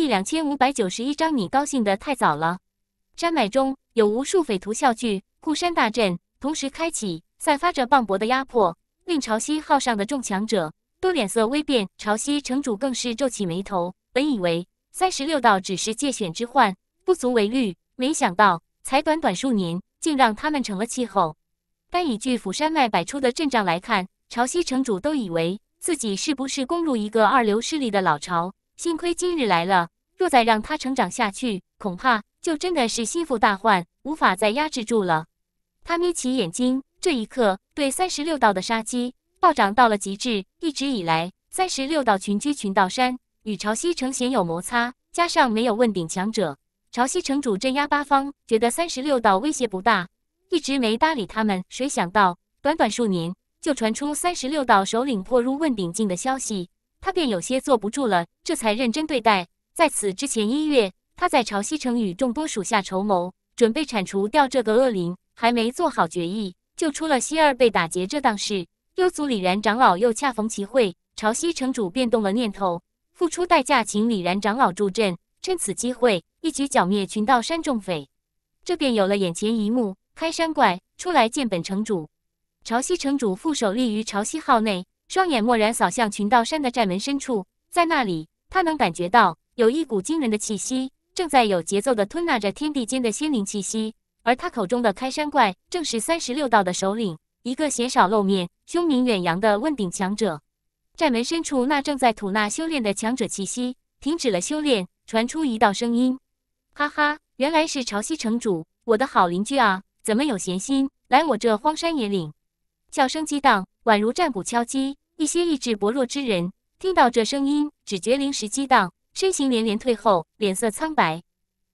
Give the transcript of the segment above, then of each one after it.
第两千五百九十一章，你高兴的太早了。山脉中有无数匪徒，笑聚，固山大阵同时开启，散发着磅礴的压迫，令潮汐号上的众强者都脸色微变。潮汐城主更是皱起眉头，本以为三十六道只是界选之患，不足为虑，没想到才短短数年，竟让他们成了气候。单以巨斧山脉摆出的阵仗来看，潮汐城主都以为自己是不是攻入一个二流势力的老巢。幸亏今日来了，若再让他成长下去，恐怕就真的是心腹大患，无法再压制住了。他眯起眼睛，这一刻对三十六道的杀机暴涨到了极致。一直以来，三十六道群居群道山，与潮汐城鲜有摩擦，加上没有问鼎强者，潮汐城主镇压八方，觉得三十六道威胁不大，一直没搭理他们。谁想到，短短数年，就传出三十六道首领破入问鼎境的消息。他便有些坐不住了，这才认真对待。在此之前一月，他在潮汐城与众多属下筹谋，准备铲除掉这个恶灵，还没做好决议，就出了西二被打劫这档事。幽族李然长老又恰逢其会，潮汐城主便动了念头，付出代价请李然长老助阵，趁此机会一举剿灭群盗山众匪。这便有了眼前一幕：开山怪出来见本城主，潮汐城主副手立于潮汐号内。双眼蓦然扫向群道山的寨门深处，在那里，他能感觉到有一股惊人的气息正在有节奏地吞纳着天地间的仙灵气息。而他口中的开山怪，正是三十六道的首领，一个鲜少露面、凶名远扬的问鼎强者。寨门深处那正在吐纳修炼的强者气息停止了修炼，传出一道声音：“哈哈，原来是潮汐城主，我的好邻居啊！怎么有闲心来我这荒山野岭？”笑声激荡，宛如战鼓敲击。一些意志薄弱之人听到这声音，只觉灵石激荡，身形连连退后，脸色苍白。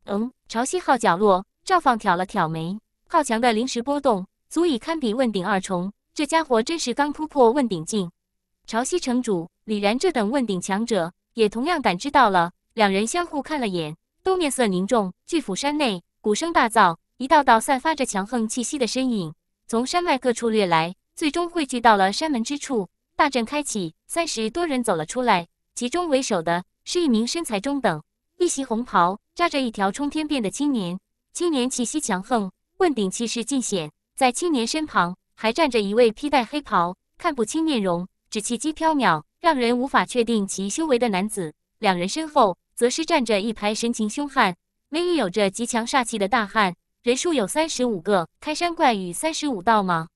嗯，潮汐号角落，赵放挑了挑眉，靠墙的灵石波动，足以堪比问鼎二重。这家伙真是刚突破问鼎境。潮汐城主李然这等问鼎强者，也同样感知到了。两人相互看了眼，都面色凝重。巨斧山内，鼓声大噪，一道道散发着强横气息的身影从山脉各处掠来，最终汇聚到了山门之处。大阵开启，三十多人走了出来，其中为首的是一名身材中等、一袭红袍、扎着一条冲天辫的青年。青年气息强横，问鼎气势尽显。在青年身旁还站着一位披戴黑袍、看不清面容、只气息飘渺、让人无法确定其修为的男子。两人身后则是站着一排神情凶悍、眉宇有着极强煞气的大汉，人数有三十五个。开山怪与三十五道吗？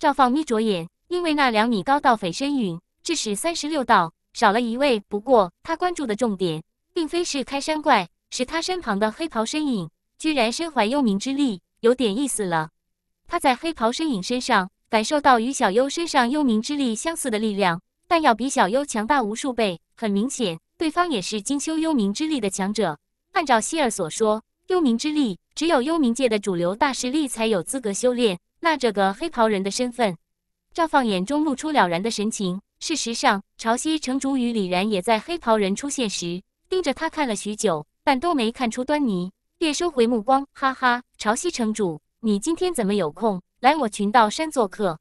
赵放眯着眼。因为那两米高盗匪身陨，致使三十六盗少了一位。不过他关注的重点，并非是开山怪，是他身旁的黑袍身影，居然身怀幽冥之力，有点意思了。他在黑袍身影身上感受到与小优身上幽冥之力相似的力量，但要比小优强大无数倍。很明显，对方也是精修幽冥之力的强者。按照希尔所说，幽冥之力只有幽冥界的主流大势力才有资格修炼。那这个黑袍人的身份？赵放眼中露出了然的神情。事实上，潮汐城主与李然也在黑袍人出现时盯着他看了许久，但都没看出端倪，便收回目光。哈哈，潮汐城主，你今天怎么有空来我群道山做客？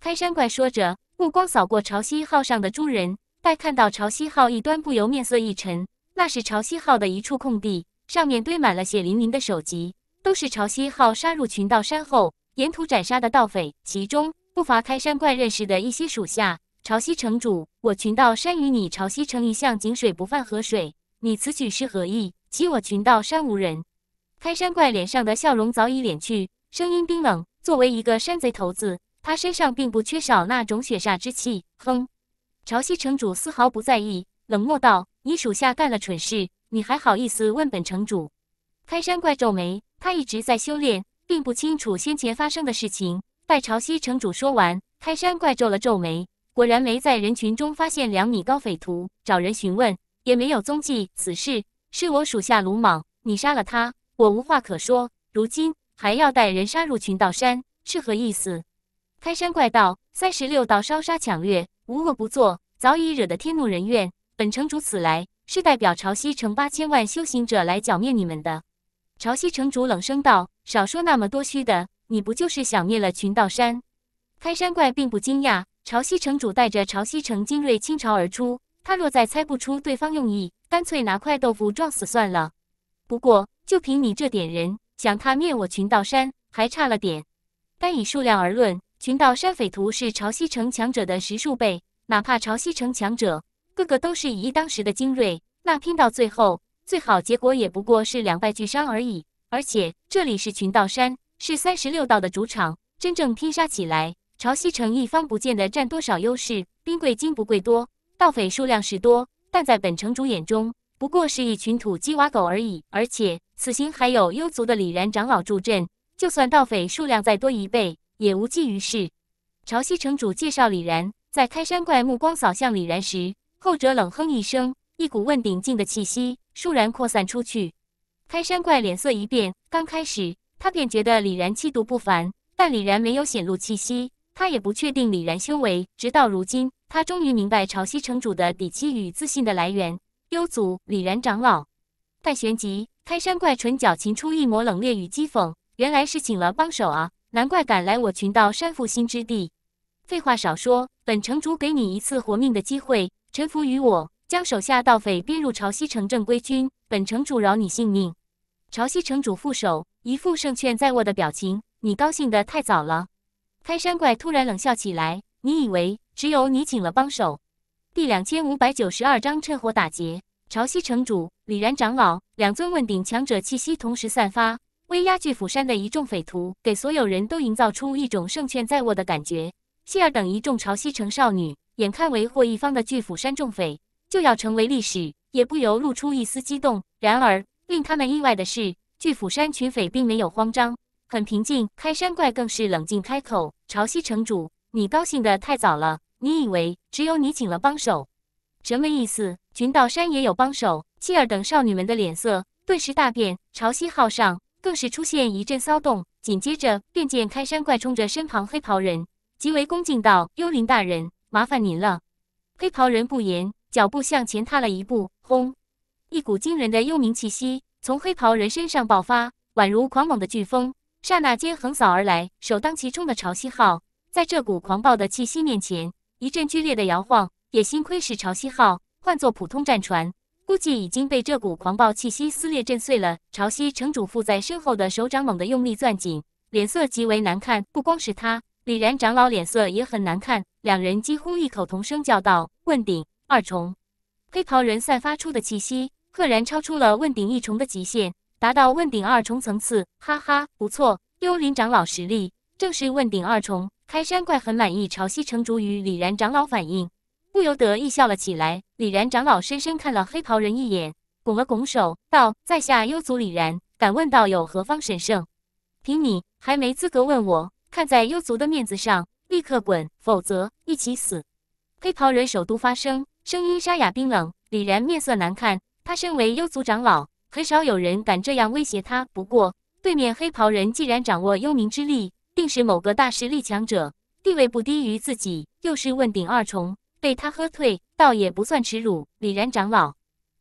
开山怪说着，目光扫过潮汐号上的诸人，待看到潮汐号一端，不由面色一沉。那是潮汐号的一处空地，上面堆满了血淋淋的首级，都是潮汐号杀入群道山后沿途斩杀的盗匪，其中。不乏开山怪认识的一些属下。潮汐城主，我群到山与你潮汐城一向井水不犯河水，你此举是何意？其我群到山无人。开山怪脸上的笑容早已敛去，声音冰冷。作为一个山贼头子，他身上并不缺少那种血煞之气。哼！潮汐城主丝毫不在意，冷漠道：“你属下干了蠢事，你还好意思问本城主？”开山怪皱眉，他一直在修炼，并不清楚先前发生的事情。拜潮汐城主说完，开山怪皱了皱眉，果然没在人群中发现两米高匪徒，找人询问也没有踪迹。此事是我属下鲁莽，你杀了他，我无话可说。如今还要带人杀入群道山，是何意思？开山怪道：“三十六道烧杀抢掠，无恶不作，早已惹得天怒人怨。本城主此来，是代表潮汐城八千万修行者来剿灭你们的。”潮汐城主冷声道：“少说那么多虚的。”你不就是想灭了群道山？开山怪并不惊讶。潮汐城主带着潮汐城精锐倾巢而出，他若再猜不出对方用意，干脆拿块豆腐撞死算了。不过，就凭你这点人，想他灭我群道山，还差了点。单以数量而论，群道山匪徒是潮汐城强者的十数倍。哪怕潮汐城强者，个个都是以一当十的精锐，那拼到最后，最好结果也不过是两败俱伤而已。而且这里是群道山。是三十六道的主场，真正拼杀起来，潮汐城一方不见得占多少优势。兵贵精不贵多，盗匪数量是多，但在本城主眼中，不过是一群土鸡瓦狗而已。而且此行还有幽族的李然长老助阵，就算盗匪数量再多一倍，也无济于事。潮汐城主介绍李然，在开山怪目光扫向李然时，后者冷哼一声，一股问鼎境的气息倏然扩散出去。开山怪脸色一变，刚开始。他便觉得李然气度不凡，但李然没有显露气息，他也不确定李然修为。直到如今，他终于明白潮汐城主的底气与自信的来源。幽族李然长老，但旋即，开山怪唇角噙出一抹冷冽与讥讽：“原来是请了帮手啊，难怪敢来我群道山复兴之地。”废话少说，本城主给你一次活命的机会，臣服于我，将手下盗匪编入潮汐城正规军，本城主饶你性命。潮汐城主副手。一副胜券在握的表情，你高兴的太早了。开山怪突然冷笑起来，你以为只有你请了帮手？第两千五百九十二章趁火打劫。潮汐城主李然长老两尊问鼎强者气息同时散发，威压巨斧山的一众匪徒，给所有人都营造出一种胜券在握的感觉。希尔等一众潮汐城少女，眼看为祸一方的巨斧山众匪就要成为历史，也不由露出一丝激动。然而，令他们意外的是。巨釜山群匪并没有慌张，很平静。开山怪更是冷静开口：“潮汐城主，你高兴的太早了。你以为只有你请了帮手？什么意思？群岛山也有帮手。”妻儿等少女们的脸色顿时大变，潮汐号上更是出现一阵骚动。紧接着，便见开山怪冲着身旁黑袍人极为恭敬道：“幽灵大人，麻烦您了。”黑袍人不言，脚步向前踏了一步，轰，一股惊人的幽冥气息。从黑袍人身上爆发，宛如狂猛的飓风，刹那间横扫而来。首当其冲的潮汐号，在这股狂暴的气息面前，一阵剧烈的摇晃。也幸亏是潮汐号，换作普通战船，估计已经被这股狂暴气息撕裂震碎了。潮汐城主附在身后的手掌猛地用力攥紧，脸色极为难看。不光是他，李然长老脸色也很难看。两人几乎异口同声叫道：“问鼎二重！”黑袍人散发出的气息。赫然超出了问鼎一重的极限，达到问鼎二重层次。哈哈，不错，幽灵长老实力正是问鼎二重。开山怪很满意，潮汐城主与李然长老反应，不由得一笑了起来。李然长老深深看了黑袍人一眼，拱了拱手道：“在下幽族李然，敢问道有何方神圣？凭你还没资格问我。看在幽族的面子上，立刻滚，否则一起死。”黑袍人首都发声，声音沙哑冰冷。李然面色难看。他身为幽族长老，很少有人敢这样威胁他。不过，对面黑袍人既然掌握幽冥之力，定是某个大实力强者，地位不低于自己。又是问鼎二重，被他喝退，倒也不算耻辱。李然长老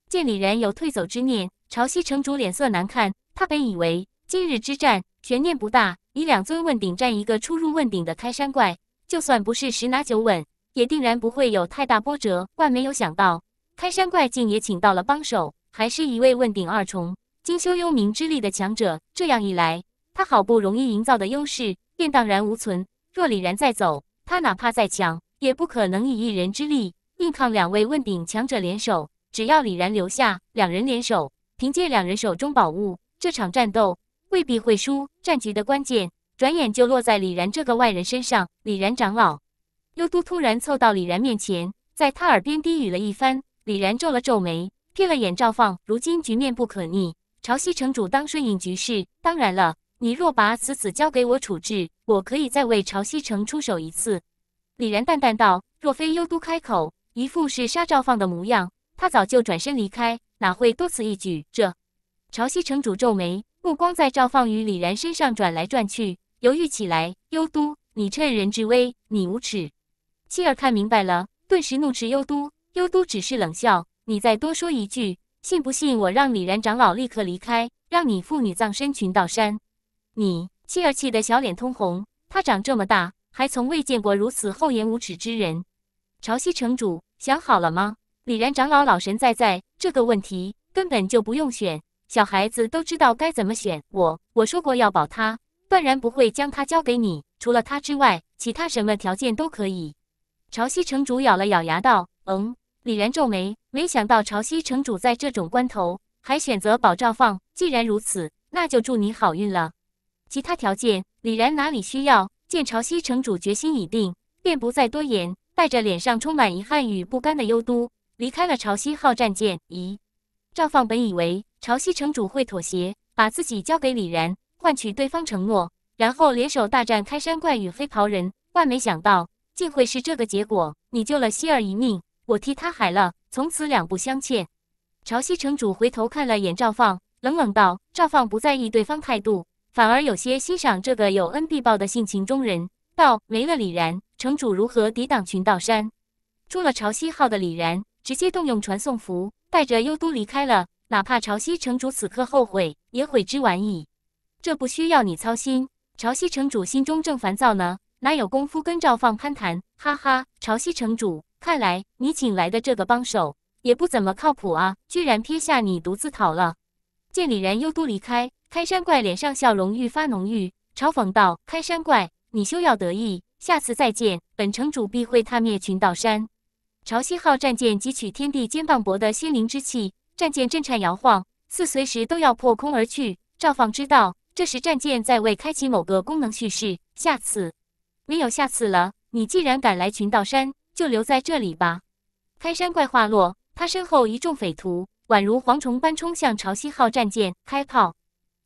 见李然有退走之念，朝夕城主脸色难看。他本以为今日之战悬念不大，以两尊问鼎战一个初入问鼎的开山怪，就算不是十拿九稳，也定然不会有太大波折。万没有想到。开山怪竟也请到了帮手，还是一位问鼎二重、精修幽冥之力的强者。这样一来，他好不容易营造的优势便荡然无存。若李然再走，他哪怕再强，也不可能以一人之力硬抗两位问鼎强者联手。只要李然留下，两人联手，凭借两人手中宝物，这场战斗未必会输。战局的关键，转眼就落在李然这个外人身上。李然长老，幽都突然凑到李然面前，在他耳边低语了一番。李然皱了皱眉，瞥了眼赵放。如今局面不可逆，潮汐城主当顺应局势。当然了，你若把此子交给我处置，我可以再为潮汐城出手一次。李然淡淡道：“若非幽都开口，一副是杀赵放的模样，他早就转身离开，哪会多此一举？”这潮汐城主皱眉，目光在赵放与李然身上转来转去，犹豫起来。幽都，你趁人之危，你无耻！妻儿看明白了，顿时怒斥幽都。幽都只是冷笑：“你再多说一句，信不信我让李然长老立刻离开，让你父女葬身群岛山？”你妻儿气得小脸通红。他长这么大，还从未见过如此厚颜无耻之人。潮汐城主，想好了吗？李然长老老神在在，这个问题根本就不用选，小孩子都知道该怎么选。我我说过要保他，断然不会将他交给你。除了他之外，其他什么条件都可以。潮汐城主咬了咬牙道：“嗯。”李然皱眉，没想到潮汐城主在这种关头还选择保赵放。既然如此，那就祝你好运了。其他条件，李然哪里需要？见潮汐城主决心已定，便不再多言，带着脸上充满遗憾与不甘的幽都离开了潮汐号战舰。咦，赵放本以为潮汐城主会妥协，把自己交给李然，换取对方承诺，然后联手大战开山怪与黑袍人，万没想到竟会是这个结果。你救了希儿一命。我替他海了，从此两不相欠。潮汐城主回头看了眼赵放，冷冷道：“赵放不在意对方态度，反而有些欣赏这个有恩必报的性情中人。”道：“没了李然，城主如何抵挡群盗山？”出了潮汐号的李然，直接动用传送符，带着幽都离开了。哪怕潮汐城主此刻后悔，也悔之晚矣。这不需要你操心。潮汐城主心中正烦躁呢，哪有功夫跟赵放攀谈？哈哈，潮汐城主。看来你请来的这个帮手也不怎么靠谱啊！居然撇下你独自逃了。见李然又都离开，开山怪脸上笑容愈发浓郁，嘲讽道：“开山怪，你休要得意，下次再见，本城主必会踏灭群盗山。”潮汐号战舰汲取天地间磅礴的仙灵之气，战舰震颤摇晃，似随时都要破空而去。赵放知道，这时战舰在为开启某个功能蓄势。下次没有下次了，你既然敢来群道山。就留在这里吧。开山怪话落，他身后一众匪徒宛如蝗虫般冲向潮汐号战舰开炮。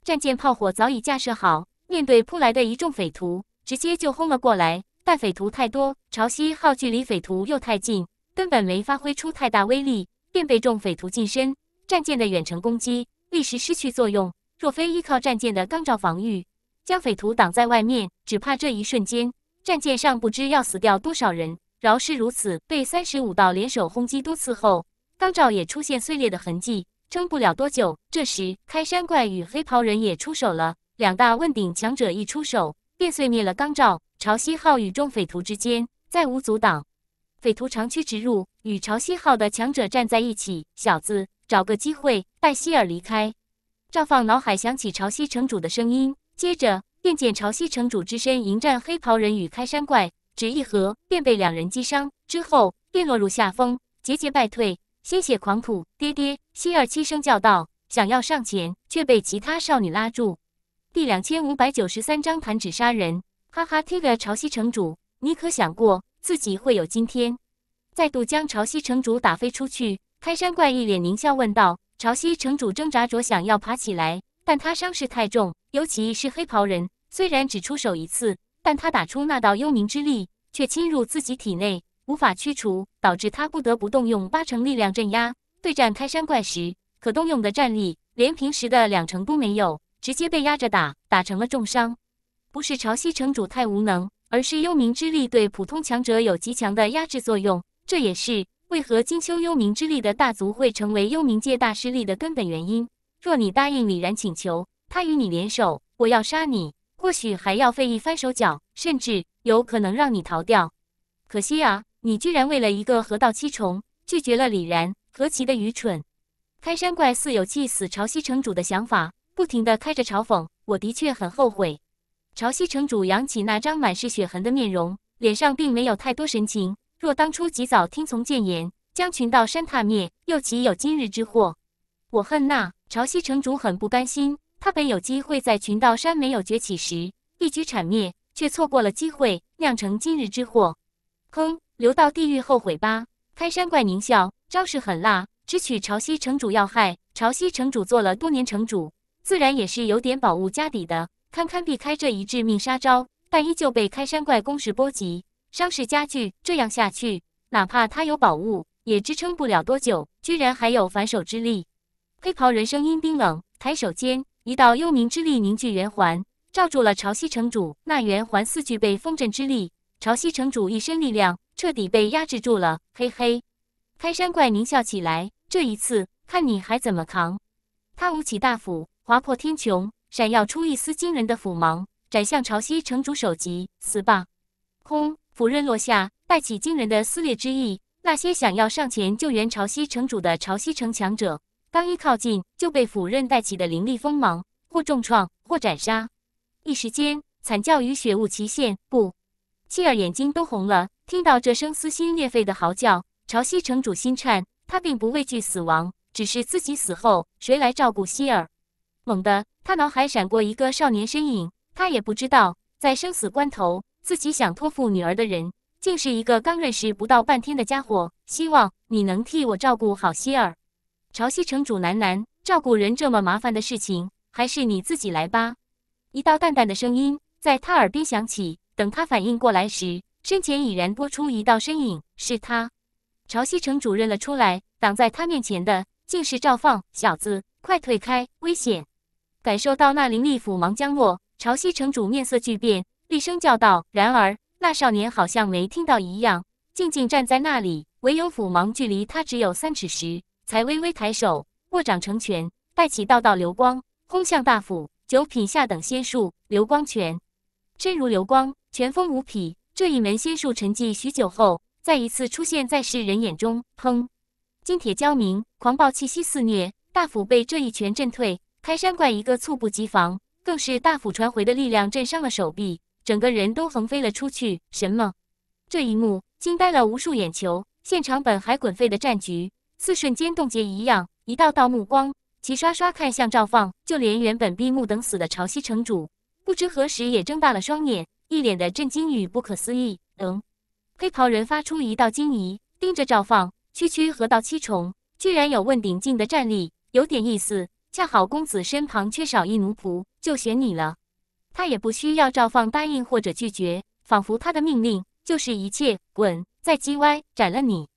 战舰炮火早已架设好，面对扑来的一众匪徒，直接就轰了过来。但匪徒太多，潮汐号距离匪徒又太近，根本没发挥出太大威力，便被众匪徒近身。战舰的远程攻击立时失去作用。若非依靠战舰的钢罩防御，将匪徒挡在外面，只怕这一瞬间，战舰上不知要死掉多少人。饶是如此，被三十五道联手轰击多次后，钢罩也出现碎裂的痕迹，撑不了多久。这时，开山怪与黑袍人也出手了。两大问鼎强者一出手，便碎灭了钢罩。潮汐号与众匪徒之间再无阻挡，匪徒长驱直入，与潮汐号的强者站在一起。小子，找个机会带希尔离开。赵放脑海想起潮汐城主的声音，接着便见潮汐城主之身迎战黑袍人与开山怪。只一合便被两人击伤，之后便落入下风，节节败退，鲜血狂吐。爹爹，西二七声叫道，想要上前，却被其他少女拉住。第两千五百九十三章弹指杀人。哈哈 t i g a 潮汐城主，你可想过自己会有今天？再度将潮汐城主打飞出去。开山怪一脸狞笑问道：“潮汐城主挣扎着想要爬起来，但他伤势太重，尤其是黑袍人，虽然只出手一次。”但他打出那道幽冥之力，却侵入自己体内，无法驱除，导致他不得不动用八成力量镇压。对战开山怪时，可动用的战力连平时的两成都没有，直接被压着打，打成了重伤。不是潮汐城主太无能，而是幽冥之力对普通强者有极强的压制作用。这也是为何金秋幽冥之力的大族会成为幽冥界大势力的根本原因。若你答应李然请求，他与你联手，我要杀你。或许还要费一番手脚，甚至有可能让你逃掉。可惜啊，你居然为了一个河道七重拒绝了李然，何其的愚蠢！开山怪似有气死潮汐城主的想法，不停的开着嘲讽。我的确很后悔。潮汐城主扬起那张满是血痕的面容，脸上并没有太多神情。若当初及早听从谏言，将群盗山踏灭，又岂有今日之祸？我恨那潮汐城主，很不甘心。他本有机会在群道山没有崛起时一举铲灭，却错过了机会，酿成今日之祸。哼，留到地狱后悔吧！开山怪狞笑，招式狠辣，直取潮汐城主要害。潮汐城主做了多年城主，自然也是有点宝物家底的，堪堪避开这一致命杀招，但依旧被开山怪攻势波及，伤势加剧。这样下去，哪怕他有宝物，也支撑不了多久。居然还有反手之力！黑袍人声音冰冷，抬手间。一道幽冥之力凝聚圆环，罩住了潮汐城主。那圆环似具备风阵之力，潮汐城主一身力量彻底被压制住了。嘿嘿，开山怪狞笑起来：“这一次，看你还怎么扛！”他舞起大斧，划破天穹，闪耀出一丝惊人的斧芒，斩向潮汐城主首级：“死吧！”空斧刃落下，带起惊人的撕裂之意。那些想要上前救援潮汐城主的潮汐城强者。刚一靠近，就被斧刃带起的凌厉锋芒，或重创，或斩杀。一时间，惨叫与血雾齐现。不，希儿眼睛都红了。听到这声撕心裂肺的嚎叫，朝汐城主心颤。他并不畏惧死亡，只是自己死后，谁来照顾希儿？猛地，他脑海闪过一个少年身影。他也不知道，在生死关头，自己想托付女儿的人，竟是一个刚认识不到半天的家伙。希望你能替我照顾好希儿。潮汐城主喃喃：“照顾人这么麻烦的事情，还是你自己来吧。”一道淡淡的声音在他耳边响起。等他反应过来时，身前已然多出一道身影，是他。潮汐城主认了出来，挡在他面前的竟是赵放小子，快退开，危险！感受到那凌厉斧芒降落，潮汐城主面色巨变，厉声叫道：“然而，那少年好像没听到一样，静静站在那里，唯有斧芒距离他只有三尺时。”才微微抬手，握掌成拳，带起道道流光，轰向大斧。九品下等仙术流光拳，身如流光，拳风无匹。这一门仙术沉寂许久后，再一次出现在世人眼中。砰，金铁交鸣，狂暴气息肆虐。大斧被这一拳震退，开山怪一个猝不及防，更是大斧传回的力量震伤了手臂，整个人都横飞了出去。什么？这一幕惊呆了无数眼球，现场本还滚沸的战局。似瞬间冻结一样，一道道目光齐刷刷看向赵放，就连原本闭目等死的潮汐城主，不知何时也睁大了双眼，一脸的震惊与不可思议。嗯，黑袍人发出一道惊疑，盯着赵放，区区河道七重，居然有问鼎境的战力，有点意思。恰好公子身旁缺少一奴仆，就选你了。他也不需要赵放答应或者拒绝，仿佛他的命令就是一切。滚！再叽歪，斩了你！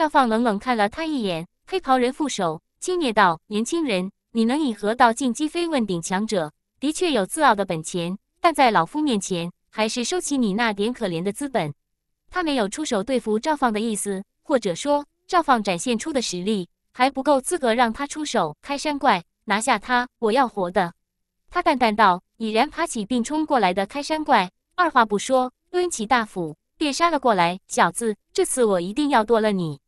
赵放冷冷看了他一眼，黑袍人负手轻蔑道：“年轻人，你能以河道晋击飞问鼎强者，的确有自傲的本钱，但在老夫面前，还是收起你那点可怜的资本。”他没有出手对付赵放的意思，或者说，赵放展现出的实力还不够资格让他出手。开山怪拿下他，我要活的。他淡淡道：“已然爬起并冲过来的开山怪，二话不说，抡起大斧便杀了过来。小子，这次我一定要剁了你！”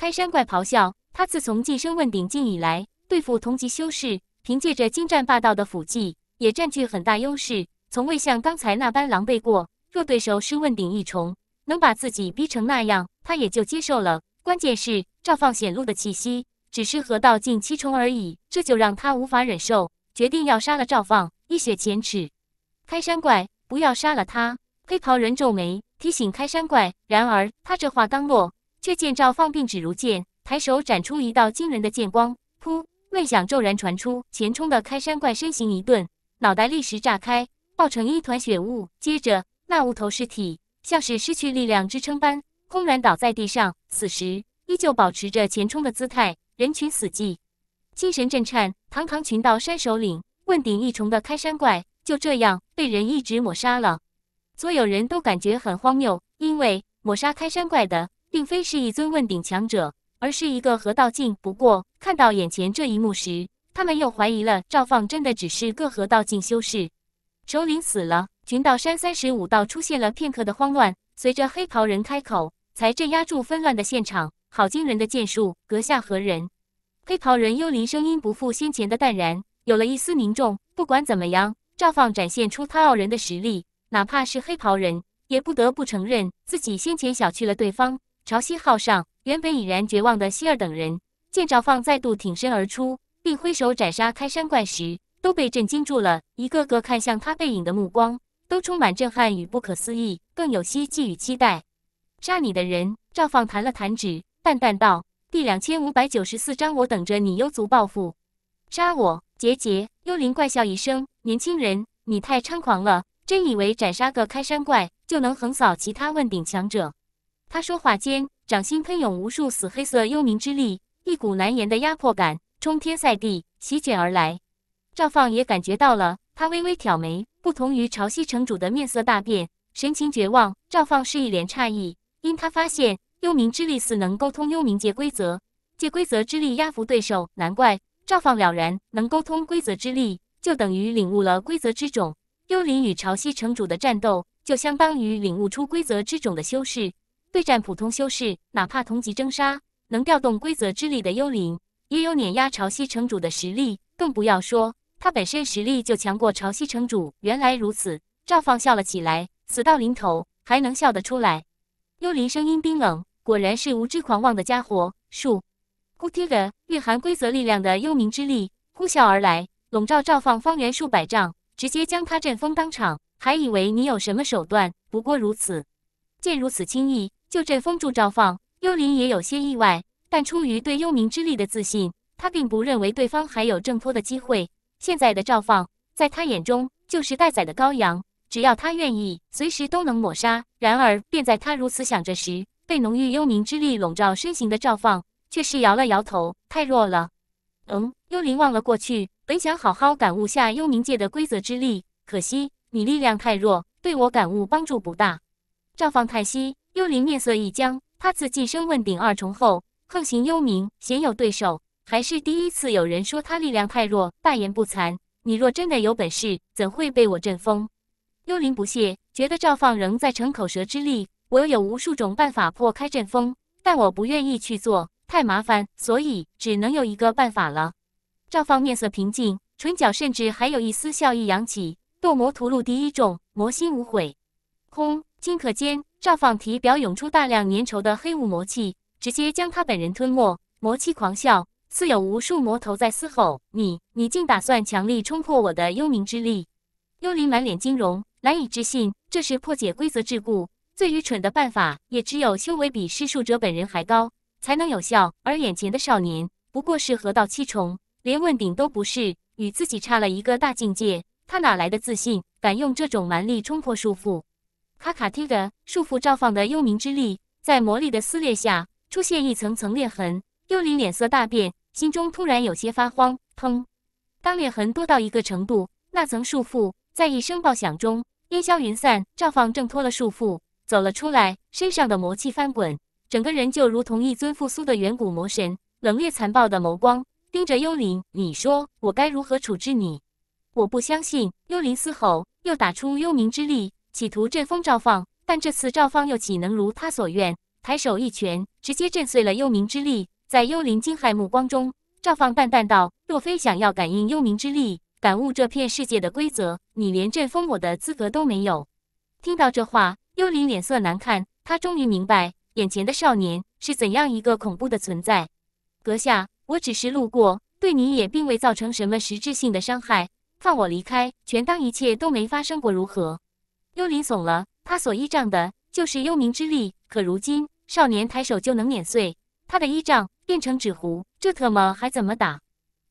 开山怪咆哮，他自从晋升问鼎境以来，对付同级修士，凭借着精湛霸道的斧技，也占据很大优势，从未像刚才那般狼狈过。若对手是问鼎一重，能把自己逼成那样，他也就接受了。关键是赵放显露的气息，只是河道境七重而已，这就让他无法忍受，决定要杀了赵放，一雪前耻。开山怪，不要杀了他！黑袍人皱眉提醒开山怪，然而他这话刚落。却见赵放并指如剑，抬手斩出一道惊人的剑光，噗！闷响骤然传出，前冲的开山怪身形一顿，脑袋立时炸开，爆成一团血雾。接着，那无头尸体像是失去力量支撑般，轰然倒在地上。此时依旧保持着前冲的姿态，人群死寂，精神震颤。堂堂群道山首领、问鼎一重的开山怪，就这样被人一直抹杀了。所有人都感觉很荒谬，因为抹杀开山怪的。并非是一尊问鼎强者，而是一个河道镜。不过，看到眼前这一幕时，他们又怀疑了：赵放真的只是个河道镜修士？首领死了，群道山三十五道出现了片刻的慌乱。随着黑袍人开口，才镇压住纷乱的现场。好惊人的剑术，阁下何人？黑袍人幽灵声音不复先前的淡然，有了一丝凝重。不管怎么样，赵放展现出他傲人的实力，哪怕是黑袍人，也不得不承认自己先前小觑了对方。潮汐号上，原本已然绝望的希尔等人，见赵放再度挺身而出，并挥手斩杀开山怪时，都被震惊住了。一个个看向他背影的目光，都充满震撼与不可思议，更有些寄予期待。杀你的人，赵放弹了弹指，淡淡道：“第两千五百九十四章，我等着你幽族报复。”杀我，杰杰幽灵怪笑一声：“年轻人，你太猖狂了，真以为斩杀个开山怪就能横扫其他问鼎强者？”他说话间，掌心喷涌无数死黑色幽冥之力，一股难言的压迫感冲天塞地席卷而来。赵放也感觉到了，他微微挑眉。不同于潮汐城主的面色大变，神情绝望，赵放是一脸诧异，因他发现幽冥之力似能沟通幽冥界规则，借规则之力压服对手。难怪赵放了然，能沟通规则之力，就等于领悟了规则之种。幽灵与潮汐城主的战斗，就相当于领悟出规则之种的修士。对战普通修士，哪怕同级争杀，能调动规则之力的幽灵，也有碾压潮汐城主的实力。更不要说他本身实力就强过潮汐城主。原来如此，赵放笑了起来，死到临头还能笑得出来。幽灵声音冰冷，果然是无知狂妄的家伙。树，呼天的蕴含规则力量的幽冥之力呼啸而来，笼罩赵放方圆数百丈，直接将他震疯当场。还以为你有什么手段，不过如此。见如此轻易。就这封住赵放，幽灵也有些意外，但出于对幽冥之力的自信，他并不认为对方还有挣脱的机会。现在的赵放，在他眼中就是待宰的羔羊，只要他愿意，随时都能抹杀。然而，便在他如此想着时，被浓郁幽冥之力笼罩身形的赵放，却是摇了摇头：“太弱了。”“嗯。”幽灵忘了过去，本想好好感悟下幽冥界的规则之力，可惜你力量太弱，对我感悟帮助不大。”赵放叹息。幽灵面色一僵，他自晋升问鼎二重后，横行幽冥，鲜有对手，还是第一次有人说他力量太弱，大言不惭。你若真的有本事，怎会被我震疯？幽灵不屑，觉得赵放仍在逞口舌之力。我有无数种办法破开阵风，但我不愿意去做，太麻烦，所以只能有一个办法了。赵放面色平静，唇角甚至还有一丝笑意扬起。斗魔屠戮第一重，魔心无悔，空。顷刻间，赵放体表涌出大量粘稠的黑雾魔气，直接将他本人吞没。魔气狂啸，似有无数魔头在嘶吼：“你，你竟打算强力冲破我的幽冥之力？”幽灵满脸惊容，难以置信。这是破解规则桎梏最愚蠢的办法，也只有修为比施术者本人还高才能有效。而眼前的少年不过是河道七重，连问鼎都不是，与自己差了一个大境界。他哪来的自信，敢用这种蛮力冲破束缚？卡卡蒂的束缚，赵放的幽冥之力在魔力的撕裂下，出现一层层裂痕。幽灵脸色大变，心中突然有些发慌。砰！当裂痕多到一个程度，那层束缚在一声爆响中烟消云散。赵放挣脱了束缚，走了出来，身上的魔气翻滚，整个人就如同一尊复苏的远古魔神。冷冽残暴的眸光盯着幽灵，你说我该如何处置你？我不相信！幽灵嘶吼，又打出幽冥之力。企图震风赵放，但这次赵放又岂能如他所愿？抬手一拳，直接震碎了幽冥之力。在幽灵惊骇目光中，赵放淡淡道：“若非想要感应幽冥之力，感悟这片世界的规则，你连震风我的资格都没有。”听到这话，幽灵脸色难看。他终于明白，眼前的少年是怎样一个恐怖的存在。阁下，我只是路过，对你也并未造成什么实质性的伤害，放我离开，全当一切都没发生过，如何？幽灵怂了，他所依仗的就是幽冥之力，可如今少年抬手就能碾碎他的依仗，变成纸糊，这特么还怎么打？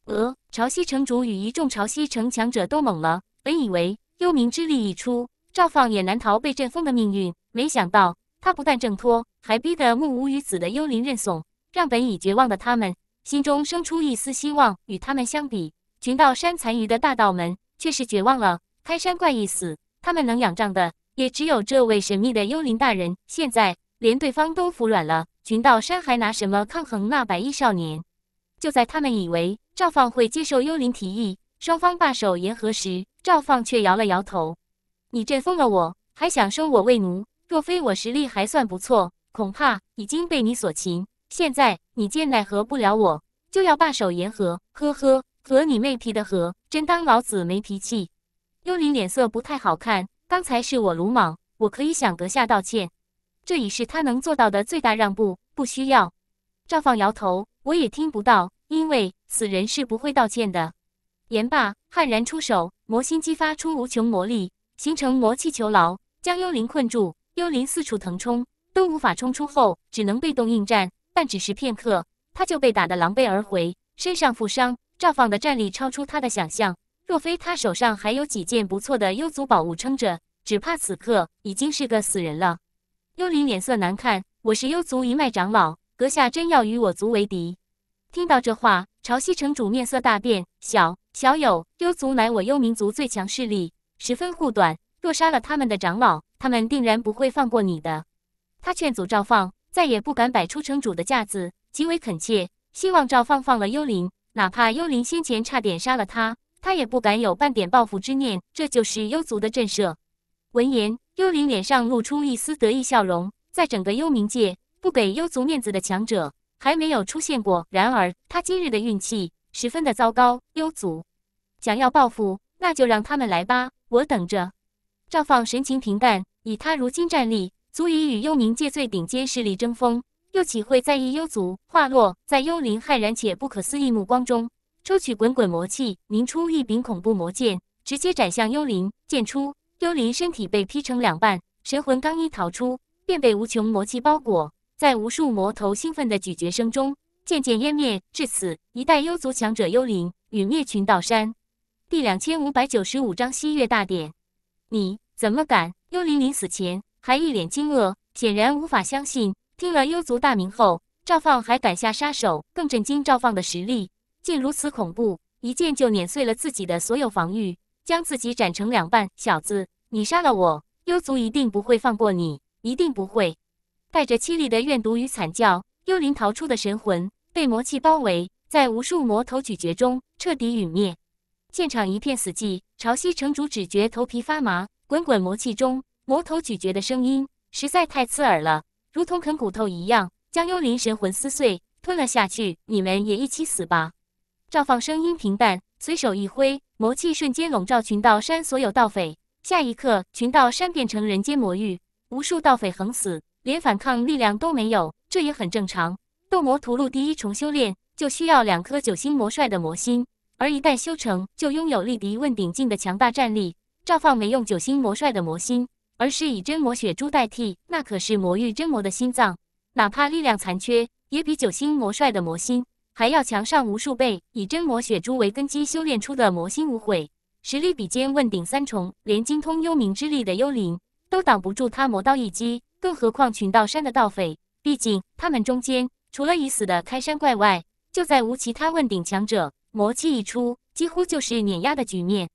呃，潮汐城主与一众潮汐城强者都懵了，本以为幽冥之力一出，赵放也难逃被震疯的命运，没想到他不但挣脱，还逼得目无于子的幽灵认怂，让本已绝望的他们心中生出一丝希望。与他们相比，群道山残余的大道们却是绝望了，开山怪一死。他们能仰仗的也只有这位神秘的幽灵大人。现在连对方都服软了，群道山还拿什么抗衡那白衣少年？就在他们以为赵放会接受幽灵提议，双方罢手言和时，赵放却摇了摇头：“你镇疯了我，还想收我为奴？若非我实力还算不错，恐怕已经被你所擒。现在你见奈何不了我，就要罢手言和？呵呵，和你妹皮的和，真当老子没脾气？”幽灵脸色不太好看，刚才是我鲁莽，我可以向阁下道歉，这已是他能做到的最大让步。不需要。赵放摇头，我也听不到，因为死人是不会道歉的。言罢，悍然出手，魔心激发出无穷魔力，形成魔气囚牢，将幽灵困住。幽灵四处腾冲，都无法冲出，后只能被动应战。但只是片刻，他就被打得狼狈而回，身上负伤。赵放的战力超出他的想象。若非他手上还有几件不错的幽族宝物撑着，只怕此刻已经是个死人了。幽灵脸色难看：“我是幽族一脉长老，阁下真要与我族为敌？”听到这话，潮汐城主面色大变：“小，小友，幽族乃我幽冥族最强势力，十分护短。若杀了他们的长老，他们定然不会放过你的。”他劝阻赵放，再也不敢摆出城主的架子，极为恳切，希望赵放放了幽灵，哪怕幽灵先前差点杀了他。他也不敢有半点报复之念，这就是幽族的震慑。闻言，幽灵脸上露出一丝得意笑容。在整个幽冥界，不给幽族面子的强者还没有出现过。然而，他今日的运气十分的糟糕。幽族想要报复，那就让他们来吧，我等着。赵放神情平淡，以他如今战力，足以与幽冥界最顶尖势力争锋，又岂会在意幽族？话落，在幽灵骇然且不可思议目光中。抽取滚滚魔气，凝出一柄恐怖魔剑，直接斩向幽灵。剑出，幽灵身体被劈成两半，神魂刚一逃出，便被无穷魔气包裹，在无数魔头兴奋的咀嚼声中渐渐湮灭。至此，一代幽族强者幽灵陨灭群道山。第两千五百九十五章西月大典。你怎么敢？幽灵临死前还一脸惊愕，显然无法相信。听了幽族大名后，赵放还敢下杀手，更震惊赵放的实力。竟如此恐怖，一剑就碾碎了自己的所有防御，将自己斩成两半。小子，你杀了我，幽族一定不会放过你，一定不会！带着凄厉的怨毒与惨叫，幽灵逃出的神魂被魔气包围，在无数魔头咀嚼中彻底陨灭。现场一片死寂，潮汐城主只觉头皮发麻。滚滚魔气中，魔头咀嚼的声音实在太刺耳了，如同啃骨头一样，将幽灵神魂撕碎吞了下去。你们也一起死吧！赵放声音平淡，随手一挥，魔气瞬间笼罩群道山所有盗匪。下一刻，群道山变成人间魔域，无数盗匪横死，连反抗力量都没有。这也很正常。斗魔屠戮第一重修炼就需要两颗九星魔帅的魔心，而一旦修成，就拥有力敌问鼎境的强大战力。赵放没用九星魔帅的魔心，而是以真魔血珠代替。那可是魔域真魔的心脏，哪怕力量残缺，也比九星魔帅的魔心。还要强上无数倍，以真魔血珠为根基修炼出的魔心无悔，实力比肩问鼎三重，连精通幽冥之力的幽灵都挡不住他魔刀一击，更何况群盗山的盗匪？毕竟他们中间除了已死的开山怪外，就再无其他问鼎强者。魔气一出，几乎就是碾压的局面。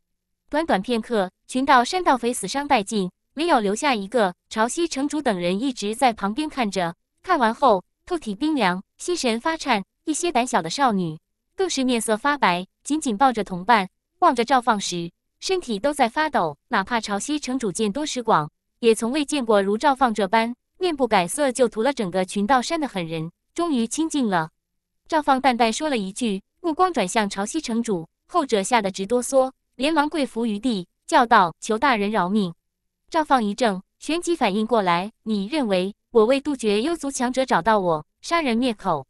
短短片刻，群盗山盗匪死伤殆尽，唯有留下一个。潮汐城主等人一直在旁边看着，看完后透体冰凉，心神发颤。一些胆小的少女更是面色发白，紧紧抱着同伴，望着赵放时，身体都在发抖。哪怕潮汐城主见多识广，也从未见过如赵放这般面不改色就屠了整个群道山的狠人。终于清静了，赵放淡淡说了一句，目光转向潮汐城主，后者吓得直哆嗦，连忙跪伏于地，叫道：“求大人饶命！”赵放一怔，旋即反应过来：“你认为我为杜绝幽族强者找到我，杀人灭口？”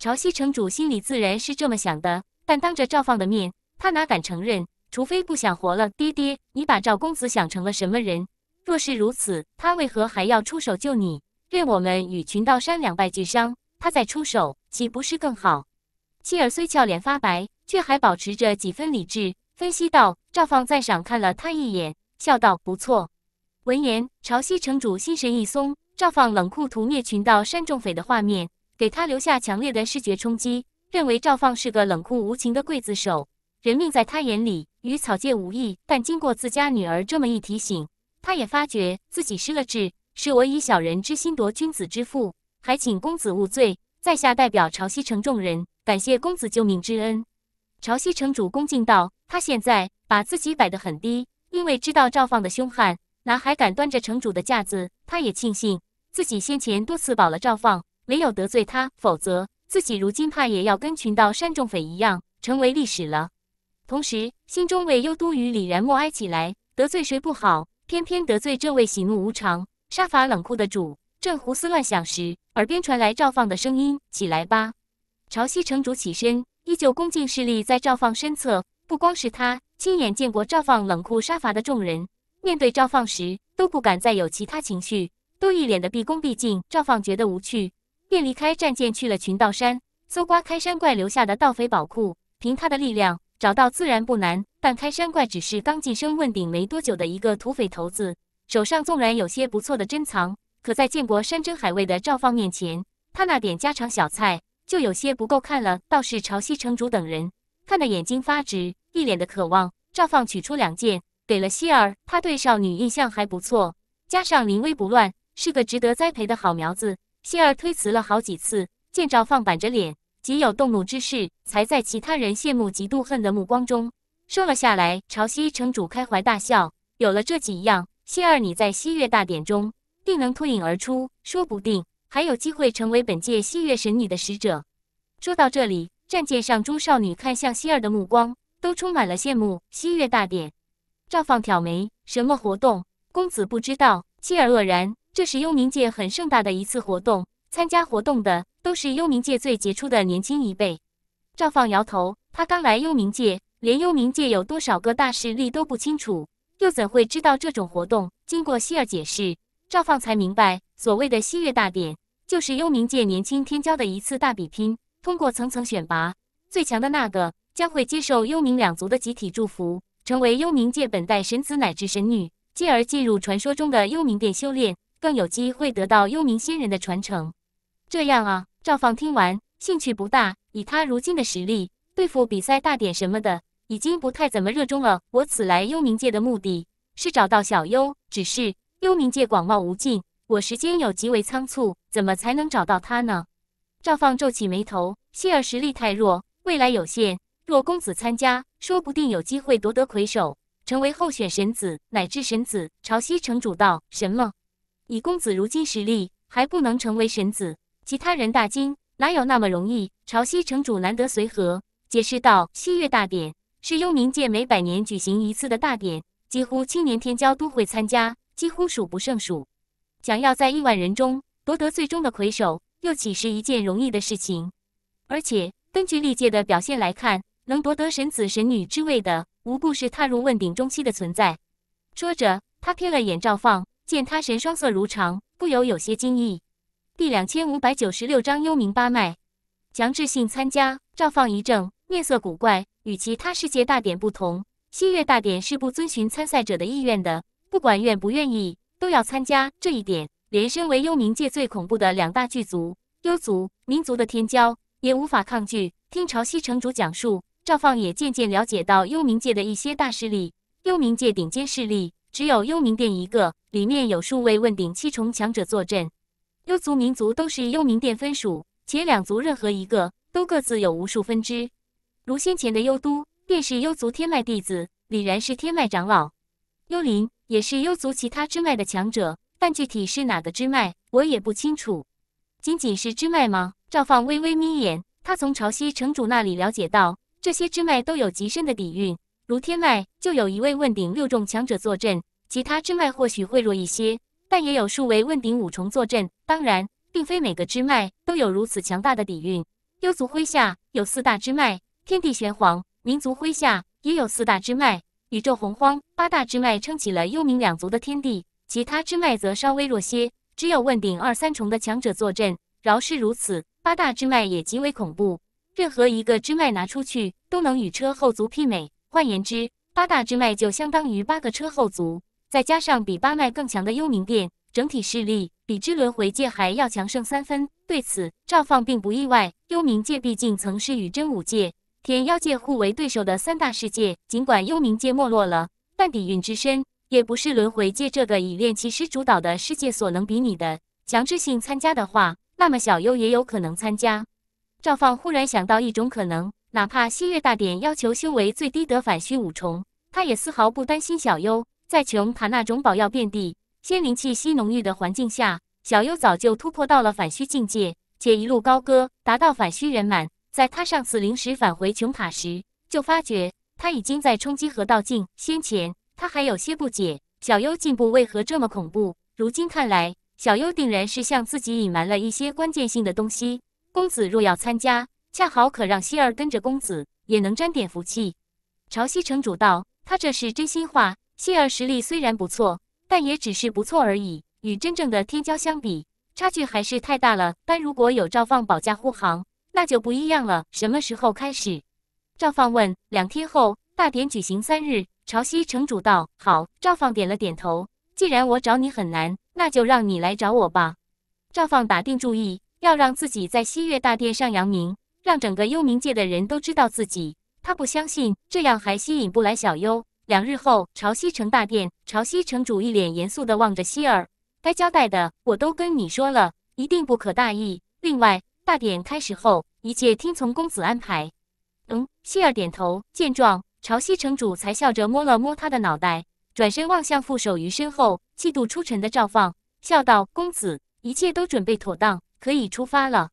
潮汐城主心里自然是这么想的，但当着赵放的面，他哪敢承认？除非不想活了。爹爹，你把赵公子想成了什么人？若是如此，他为何还要出手救你？任我们与群盗山两败俱伤，他再出手，岂不是更好？妻儿虽俏脸发白，却还保持着几分理智，分析道。赵放赞赏看了他一眼，笑道：“不错。”闻言，潮汐城主心神一松。赵放冷酷屠灭群盗山众匪的画面。给他留下强烈的视觉冲击，认为赵放是个冷酷无情的刽子手，人命在他眼里与草芥无异。但经过自家女儿这么一提醒，他也发觉自己失了智，是我以小人之心夺君子之腹，还请公子勿罪，在下代表朝汐城众人感谢公子救命之恩。朝汐城主恭敬道：“他现在把自己摆得很低，因为知道赵放的凶悍，哪还敢端着城主的架子？他也庆幸自己先前多次保了赵放。”没有得罪他，否则自己如今怕也要跟群盗山众匪一样，成为历史了。同时，心中为幽都与李然默哀起来。得罪谁不好，偏偏得罪这位喜怒无常、杀伐冷酷的主。正胡思乱想时，耳边传来赵放的声音：“起来吧。”朝汐城主起身，依旧恭敬侍立在赵放身侧。不光是他，亲眼见过赵放冷酷杀伐的众人，面对赵放时都不敢再有其他情绪，都一脸的毕恭毕敬。赵放觉得无趣。便离开战舰，去了群盗山，搜刮开山怪留下的盗匪宝库。凭他的力量找到自然不难，但开山怪只是刚晋升问鼎没多久的一个土匪头子，手上纵然有些不错的珍藏，可在见过山珍海味的赵放面前，他那点家常小菜就有些不够看了。倒是朝夕城主等人，看得眼睛发直，一脸的渴望。赵放取出两件，给了希儿。他对少女印象还不错，加上临危不乱，是个值得栽培的好苗子。希儿推辞了好几次，见赵放板着脸，极有动怒之势，才在其他人羡慕、嫉妒、恨的目光中收了下来。朝夕城主开怀大笑：“有了这几样，希儿你在西月大典中定能脱颖而出，说不定还有机会成为本届西月神女的使者。”说到这里，战舰上诸少女看向希儿的目光都充满了羡慕。西月大典，赵放挑眉：“什么活动？公子不知道？”希儿愕然。这是幽冥界很盛大的一次活动，参加活动的都是幽冥界最杰出的年轻一辈。赵放摇头，他刚来幽冥界，连幽冥界有多少个大势力都不清楚，又怎会知道这种活动？经过希尔解释，赵放才明白，所谓的西月大典，就是幽冥界年轻天骄的一次大比拼。通过层层选拔，最强的那个将会接受幽冥两族的集体祝福，成为幽冥界本代神子乃至神女，继而进入传说中的幽冥殿修炼。更有机会得到幽冥仙人的传承。这样啊，赵放听完兴趣不大。以他如今的实力，对付比赛大典什么的已经不太怎么热衷了。我此来幽冥界的目的是找到小幽，只是幽冥界广袤无尽，我时间又极为仓促，怎么才能找到他呢？赵放皱起眉头。谢儿实力太弱，未来有限。若公子参加，说不定有机会夺得魁首，成为候选神子，乃至神子。朝夕城主道什么？以公子如今实力，还不能成为神子。其他人大惊，哪有那么容易？朝汐城主难得随和，解释道：“汐月大典是幽冥界每百年举行一次的大典，几乎青年天骄都会参加，几乎数不胜数。想要在亿万人中夺得最终的魁首，又岂是一件容易的事情？而且，根据历届的表现来看，能夺得神子、神女之位的，无不是踏入问鼎中期的存在。”说着，他瞥了眼赵放。见他神双色如常，不由有些惊异。第两千五百九十六章幽冥八脉。强制性参加，赵放一怔，面色古怪。与其他世界大典不同，新月大典是不遵循参赛者的意愿的，不管愿不愿意，都要参加。这一点，连身为幽冥界最恐怖的两大巨族幽族、民族的天骄，也无法抗拒。听潮汐城主讲述，赵放也渐渐了解到幽冥界的一些大势力，幽冥界顶尖势力。只有幽冥殿一个，里面有数位问鼎七重强者坐镇。幽族、民族都是幽冥殿分属，且两族任何一个都各自有无数分支。如先前的幽都，便是幽族天脉弟子，李然是天脉长老。幽灵也是幽族其他支脉的强者，但具体是哪个支脉，我也不清楚。仅仅是支脉吗？赵放微微眯眼，他从潮汐城主那里了解到，这些支脉都有极深的底蕴。如天脉就有一位问鼎六重强者坐镇，其他支脉或许会弱一些，但也有数位问鼎五重坐镇。当然，并非每个支脉都有如此强大的底蕴。幽族麾下有四大支脉，天地玄黄；民族麾下也有四大支脉，宇宙洪荒。八大支脉撑起了幽冥两族的天地，其他支脉则稍微弱些，只有问鼎二三重的强者坐镇。饶是如此，八大支脉也极为恐怖，任何一个支脉拿出去，都能与车后族媲美。换言之，八大支脉就相当于八个车后族，再加上比八脉更强的幽冥殿，整体势力比之轮回界还要强盛三分。对此，赵放并不意外。幽冥界毕竟曾是与真武界、天妖界互为对手的三大世界，尽管幽冥界没落了，但底蕴之深，也不是轮回界这个以炼气师主导的世界所能比拟的。强制性参加的话，那么小优也有可能参加。赵放忽然想到一种可能。哪怕西月大典要求修为最低得反虚五重，他也丝毫不担心。小优。在琼塔那种宝药遍地、仙灵气息浓郁的环境下，小优早就突破到了反虚境界，且一路高歌，达到反虚圆满。在他上次临时返回琼塔时，就发觉他已经在冲击河道境。先前他还有些不解，小优进步为何这么恐怖？如今看来，小优定然是向自己隐瞒了一些关键性的东西。公子若要参加。恰好可让希儿跟着公子，也能沾点福气。朝夕城主道：“他这是真心话。希儿实力虽然不错，但也只是不错而已，与真正的天骄相比，差距还是太大了。但如果有赵放保驾护航，那就不一样了。”什么时候开始？赵放问。两天后，大典举行三日。朝夕城主道：“好。”赵放点了点头。既然我找你很难，那就让你来找我吧。赵放打定主意，要让自己在西月大殿上扬名。让整个幽冥界的人都知道自己，他不相信这样还吸引不来小幽。两日后，潮汐城大殿，潮汐城主一脸严肃地望着希儿：“该交代的我都跟你说了，一定不可大意。另外，大典开始后，一切听从公子安排。”嗯，希儿点头。见状，潮汐城主才笑着摸了摸他的脑袋，转身望向负手于身后气度出尘的赵放，笑道：“公子，一切都准备妥当，可以出发了。”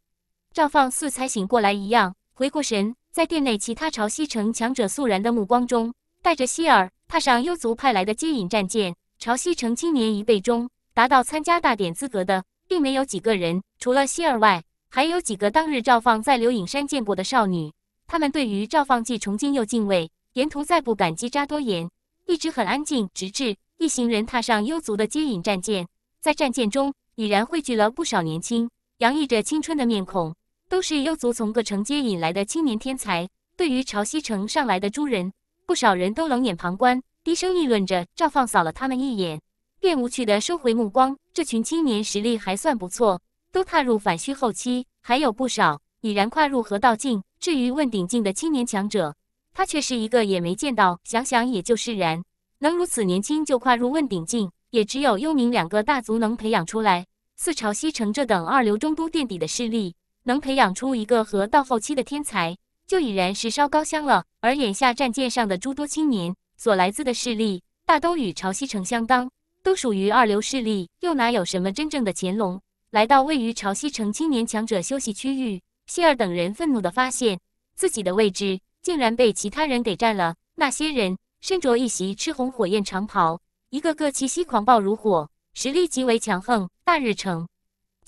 赵放似才醒过来一样，回过神，在殿内其他潮汐城强者肃然的目光中，带着希尔踏上幽族派来的接引战舰。潮汐城青年一辈中，达到参加大典资格的，并没有几个人，除了希尔外，还有几个当日赵放在流影山见过的少女。他们对于赵放既崇敬又敬畏，沿途再不敢叽喳多言，一直很安静。直至一行人踏上幽族的接引战舰，在战舰中已然汇聚了不少年轻、洋溢着青春的面孔。都是幽族从各城接引来的青年天才。对于潮汐城上来的诸人，不少人都冷眼旁观，低声议论着。赵放扫了他们一眼，便无趣的收回目光。这群青年实力还算不错，都踏入反虚后期，还有不少已然跨入河道境。至于问鼎境的青年强者，他却是一个也没见到。想想也就释然，能如此年轻就跨入问鼎境，也只有幽冥两个大族能培养出来。似潮汐城这等二流中都垫底的势力。能培养出一个河道后期的天才，就已然是烧高香了。而眼下战舰上的诸多青年，所来自的势力大都与潮汐城相当，都属于二流势力，又哪有什么真正的乾隆？来到位于潮汐城青年强者休息区域，希尔等人愤怒的发现，自己的位置竟然被其他人给占了。那些人身着一袭赤红火焰长袍，一个个气息狂暴如火，实力极为强横。大日城。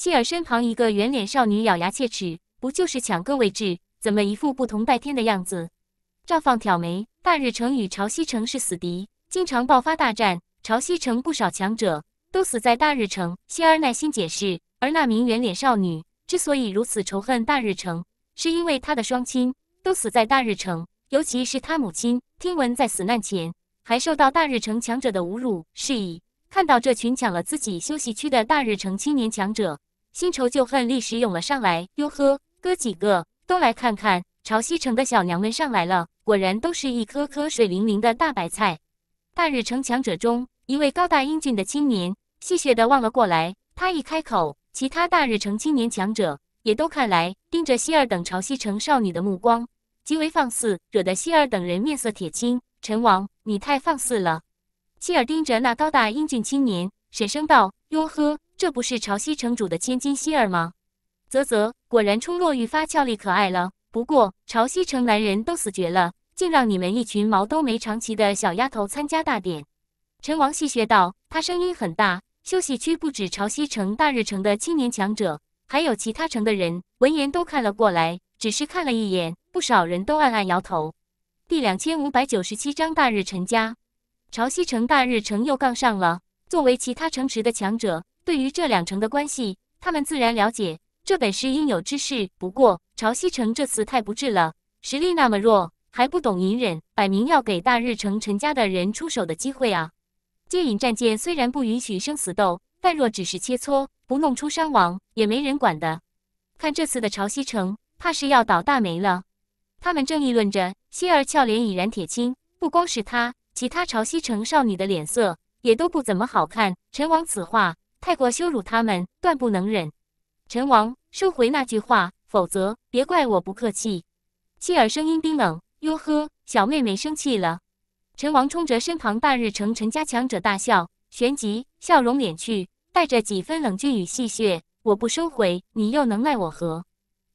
希尔身旁一个圆脸少女咬牙切齿：“不就是抢个位置，怎么一副不同拜天的样子？”赵放挑眉：“大日城与朝汐城是死敌，经常爆发大战。朝汐城不少强者都死在大日城。”希尔耐心解释：“而那名圆脸少女之所以如此仇恨大日城，是因为她的双亲都死在大日城，尤其是她母亲，听闻在死难前还受到大日城强者的侮辱。”是以看到这群抢了自己休息区的大日城青年强者。新仇旧恨，立时涌了上来。哟呵，哥几个都来看看，潮汐城的小娘们上来了。果然，都是一颗颗水灵灵的大白菜。大日城强者中，一位高大英俊的青年戏谑地望了过来。他一开口，其他大日城青年强者也都看来，盯着希儿等潮汐城少女的目光极为放肆，惹得希儿等人面色铁青。陈王，你太放肆了。希儿盯着那高大英俊青年，沉声道：“哟呵。”这不是潮汐城主的千金希儿吗？啧啧，果然冲落愈发俏丽可爱了。不过潮汐城男人都死绝了，竟让你们一群毛都没长齐的小丫头参加大典。陈王戏谑道，他声音很大。休息区不止潮汐城、大日城的青年强者，还有其他城的人。闻言都看了过来，只是看了一眼，不少人都暗暗摇头。第两千五百九十七章大日陈家，潮汐城、大日城又杠上了。作为其他城池的强者。对于这两城的关系，他们自然了解，这本是应有之事。不过潮汐城这次太不智了，实力那么弱，还不懂隐忍，摆明要给大日城陈家的人出手的机会啊！接引战舰虽然不允许生死斗，但若只是切磋，不弄出伤亡，也没人管的。看这次的潮汐城，怕是要倒大霉了。他们正议论着，希儿俏脸已然铁青，不光是她，其他潮汐城少女的脸色也都不怎么好看。陈王此话。太过羞辱他们，断不能忍。陈王收回那句话，否则别怪我不客气。妻儿声音冰冷：“哟呵，小妹妹生气了。”陈王冲着身旁大日城陈家强者大笑，旋即笑容敛去，带着几分冷峻与戏谑：“我不收回，你又能奈我何？”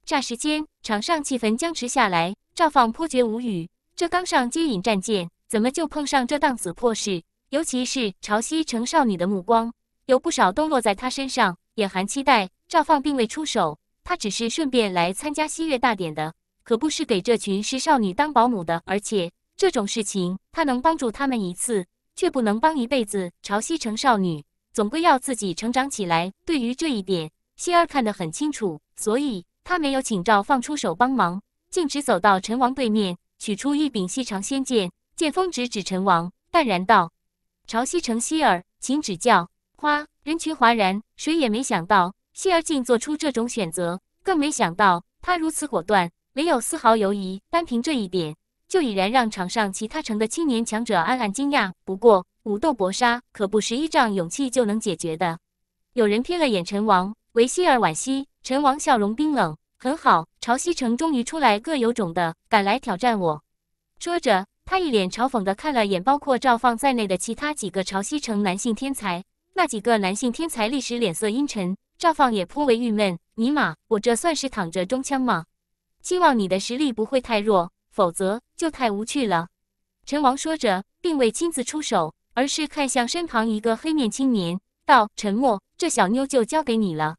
霎时间，场上气氛僵持下来。赵放颇觉无语：这刚上接引战舰，怎么就碰上这档子破事？尤其是潮汐城少女的目光。有不少都落在他身上，眼含期待。赵放并未出手，他只是顺便来参加西月大典的，可不是给这群石少女当保姆的。而且这种事情，他能帮助他们一次，却不能帮一辈子。潮汐城少女总归要自己成长起来，对于这一点，希儿看得很清楚，所以他没有请赵放出手帮忙，径直走到陈王对面，取出一柄细长仙剑，剑锋直指陈王，淡然道：“潮汐城希儿，请指教。”花，人群哗然，谁也没想到希尔竟做出这种选择，更没想到他如此果断，没有丝毫犹疑。单凭这一点，就已然让场上其他城的青年强者暗暗惊讶。不过，武斗搏杀可不是一仗勇气就能解决的。有人瞥了眼陈王，为希尔惋惜。陈王笑容冰冷：“很好，潮汐城终于出来个有种的，敢来挑战我。”说着，他一脸嘲讽的看了眼包括赵放在内的其他几个潮汐城男性天才。那几个男性天才立时脸色阴沉，赵放也颇为郁闷。尼玛，我这算是躺着中枪吗？希望你的实力不会太弱，否则就太无趣了。陈王说着，并未亲自出手，而是看向身旁一个黑面青年，道：“陈默，这小妞就交给你了。”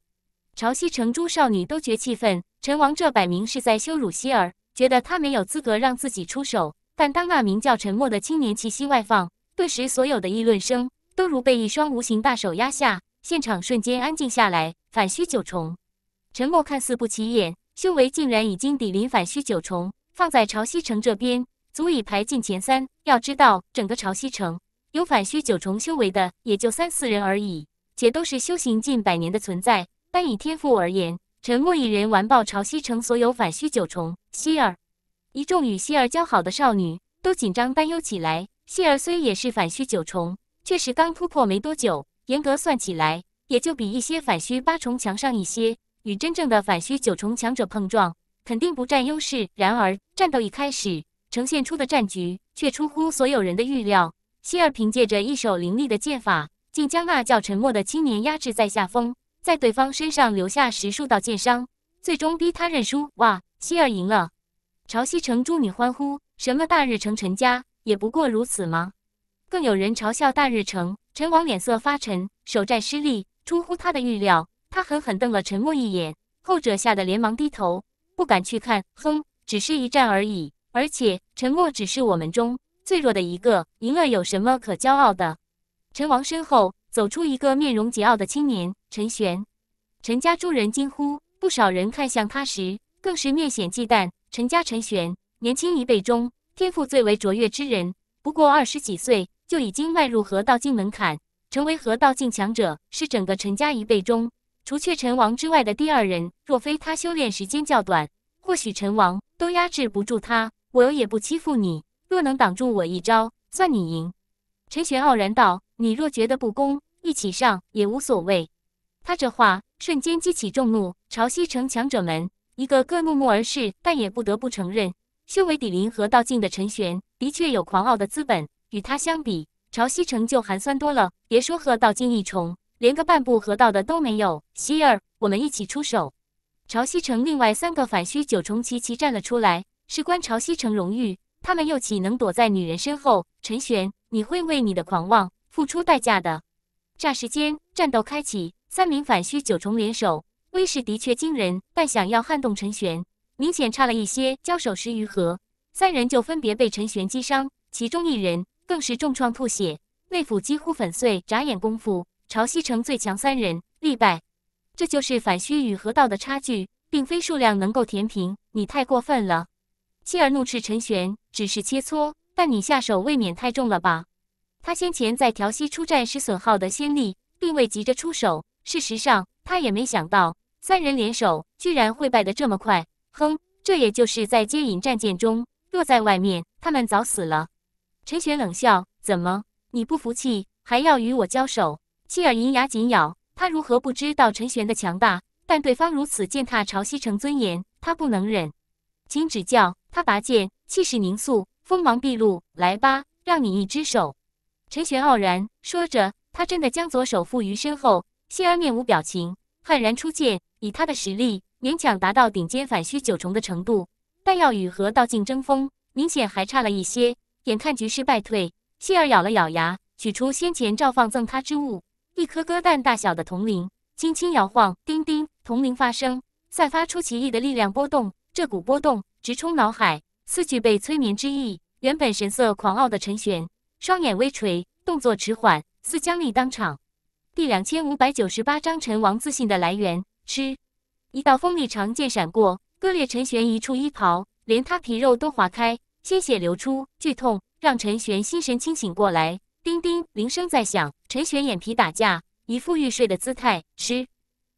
朝夕城诸少女都觉气愤，陈王这摆明是在羞辱希儿，觉得他没有资格让自己出手。但当那名叫陈默的青年气息外放，顿时所有的议论声。都如被一双无形大手压下，现场瞬间安静下来。反虚九重，陈默看似不起眼，修为竟然已经抵临反虚九重。放在潮汐城这边，足以排进前三。要知道，整个潮汐城有反虚九重修为的，也就三四人而已，且都是修行近百年的存在。单以天赋而言，陈默一人完爆潮汐城所有反虚九重。希尔，一众与希尔交好的少女都紧张担忧起来。希尔虽也是反虚九重。确实刚突破没多久，严格算起来也就比一些反虚八重强上一些，与真正的反虚九重强者碰撞肯定不占优势。然而战斗一开始呈现出的战局却出乎所有人的预料。希尔凭借着一手凌厉的剑法，竟将那叫沉默的青年压制在下风，在对方身上留下十数道剑伤，最终逼他认输。哇，希尔赢了！潮汐城诸女欢呼：什么大日城陈家也不过如此吗？更有人嘲笑大日城，陈王脸色发沉，守战失利，出乎他的预料。他狠狠瞪了陈默一眼，后者吓得连忙低头，不敢去看。哼，只是一战而已，而且陈默只是我们中最弱的一个，赢了有什么可骄傲的？陈王身后走出一个面容桀骜的青年，陈玄。陈家诸人惊呼，不少人看向他时，更是面显忌惮。陈家陈玄，年轻一辈中天赋最为卓越之人，不过二十几岁。就已经迈入河道境门槛，成为河道境强者，是整个陈家一辈中除却陈王之外的第二人。若非他修炼时间较短，或许陈王都压制不住他。我也不欺负你，若能挡住我一招，算你赢。陈玄傲然道：“你若觉得不公，一起上也无所谓。”他这话瞬间激起众怒，潮汐城强者们一个个怒目而视，但也不得不承认，修为抵临河道境的陈玄的确有狂傲的资本。与他相比，潮汐城就寒酸多了。别说河道金一重，连个半步河道的都没有。希尔，我们一起出手。潮汐城另外三个反虚九重齐齐站了出来，事关潮汐城荣誉，他们又岂能躲在女人身后？陈玄，你会为你的狂妄付出代价的。霎时间，战斗开启。三名反虚九重联手，威势的确惊人，但想要撼动陈玄，明显差了一些。交手十余合，三人就分别被陈玄击伤，其中一人。更是重创吐血，内腑几乎粉碎。眨眼功夫，潮汐城最强三人力败。这就是反虚与河道的差距，并非数量能够填平。你太过分了！妻儿怒斥陈玄：“只是切磋，但你下手未免太重了吧？”他先前在调息出战时损耗的仙力，并未急着出手。事实上，他也没想到三人联手居然会败得这么快。哼，这也就是在接引战舰中，若在外面，他们早死了。陈玄冷笑：“怎么，你不服气，还要与我交手？”谢尔银牙紧咬，他如何不知道陈玄的强大？但对方如此践踏潮汐城尊严，他不能忍。请指教。他拔剑，气势凝肃，锋芒毕露。来吧，让你一只手。陈玄傲然说着，他真的将左手负于身后。谢儿面无表情，悍然出剑。以他的实力，勉强达到顶尖反虚九重的程度，但要与河道竞争锋，明显还差了一些。眼看局势败退，谢尔咬了咬牙，取出先前赵放赠他之物，一颗鸽蛋大小的铜铃，轻轻摇晃，叮叮，铜铃发声，散发出奇异的力量波动。这股波动直冲脑海，似具备催眠之意。原本神色狂傲的陈玄，双眼微垂，动作迟缓，似僵立当场。第两千五百九十八章陈王自信的来源。吃，一道锋利长剑闪过，割裂陈玄一处衣袍，连他皮肉都划开。鲜血流出，剧痛让陈玄心神清醒过来。叮叮，铃声在响。陈玄眼皮打架，一副欲睡的姿态。吃。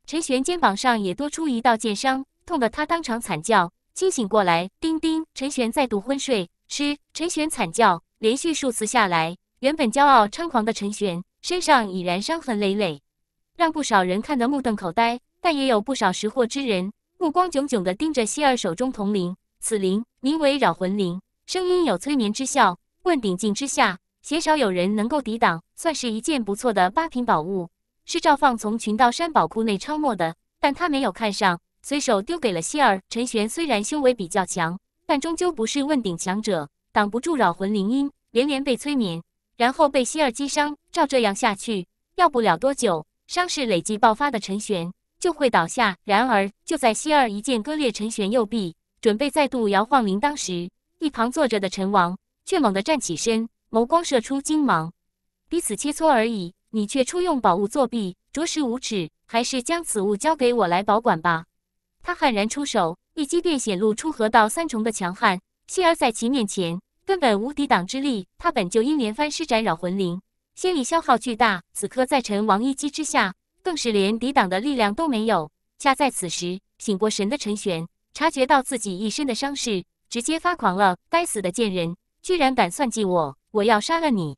陈玄肩膀上也多出一道剑伤，痛得他当场惨叫，清醒过来。叮叮，陈玄再度昏睡。吃。陈玄惨叫，连续数次下来，原本骄傲猖狂的陈玄身上已然伤痕累累，让不少人看得目瞪口呆。但也有不少识货之人，目光炯炯地盯着希儿手中铜铃。此铃名为扰魂铃。声音有催眠之效，问鼎境之下，鲜少有人能够抵挡，算是一件不错的八品宝物。是赵放从群盗山宝库内抄没的，但他没有看上，随手丢给了希儿。陈玄虽然修为比较强，但终究不是问鼎强者，挡不住扰魂铃音，连连被催眠，然后被希儿击伤。照这样下去，要不了多久，伤势累计爆发的陈玄就会倒下。然而，就在希儿一剑割裂陈玄右臂，准备再度摇晃铃铛时，一旁坐着的陈王却猛地站起身，眸光射出精芒。彼此切磋而已，你却出用宝物作弊，着实无耻！还是将此物交给我来保管吧。他悍然出手，一击便显露出河道三重的强悍。希儿在其面前根本无抵挡之力。他本就因连番施展扰魂灵，心力消耗巨大，此刻在陈王一击之下，更是连抵挡的力量都没有。恰在此时，醒过神的陈玄察觉到自己一身的伤势。直接发狂了！该死的贱人，居然敢算计我！我要杀了你！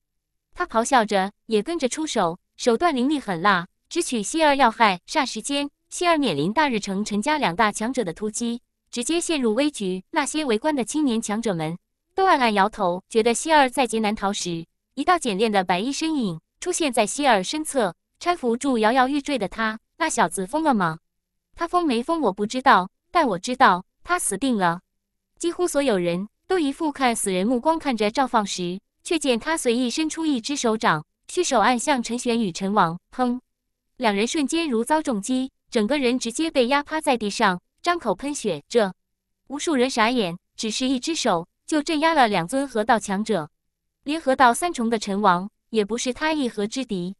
他咆哮着，也跟着出手，手段凌厉狠辣，直取希尔要害。霎时间，希尔面临大日城陈家两大强者的突击，直接陷入危局。那些围观的青年强者们，都暗暗摇头，觉得希尔在劫难逃时，一道简练的白衣身影出现在希尔身侧，搀扶住摇摇欲坠的他。那小子疯了吗？他疯没疯，我不知道，但我知道他死定了。几乎所有人都一副看死人目光看着赵放时，却见他随意伸出一只手掌，虚手按向陈玄与陈王，砰！两人瞬间如遭重击，整个人直接被压趴在地上，张口喷血。这无数人傻眼，只是一只手就镇压了两尊河道强者，连河道三重的陈王也不是他一合之敌。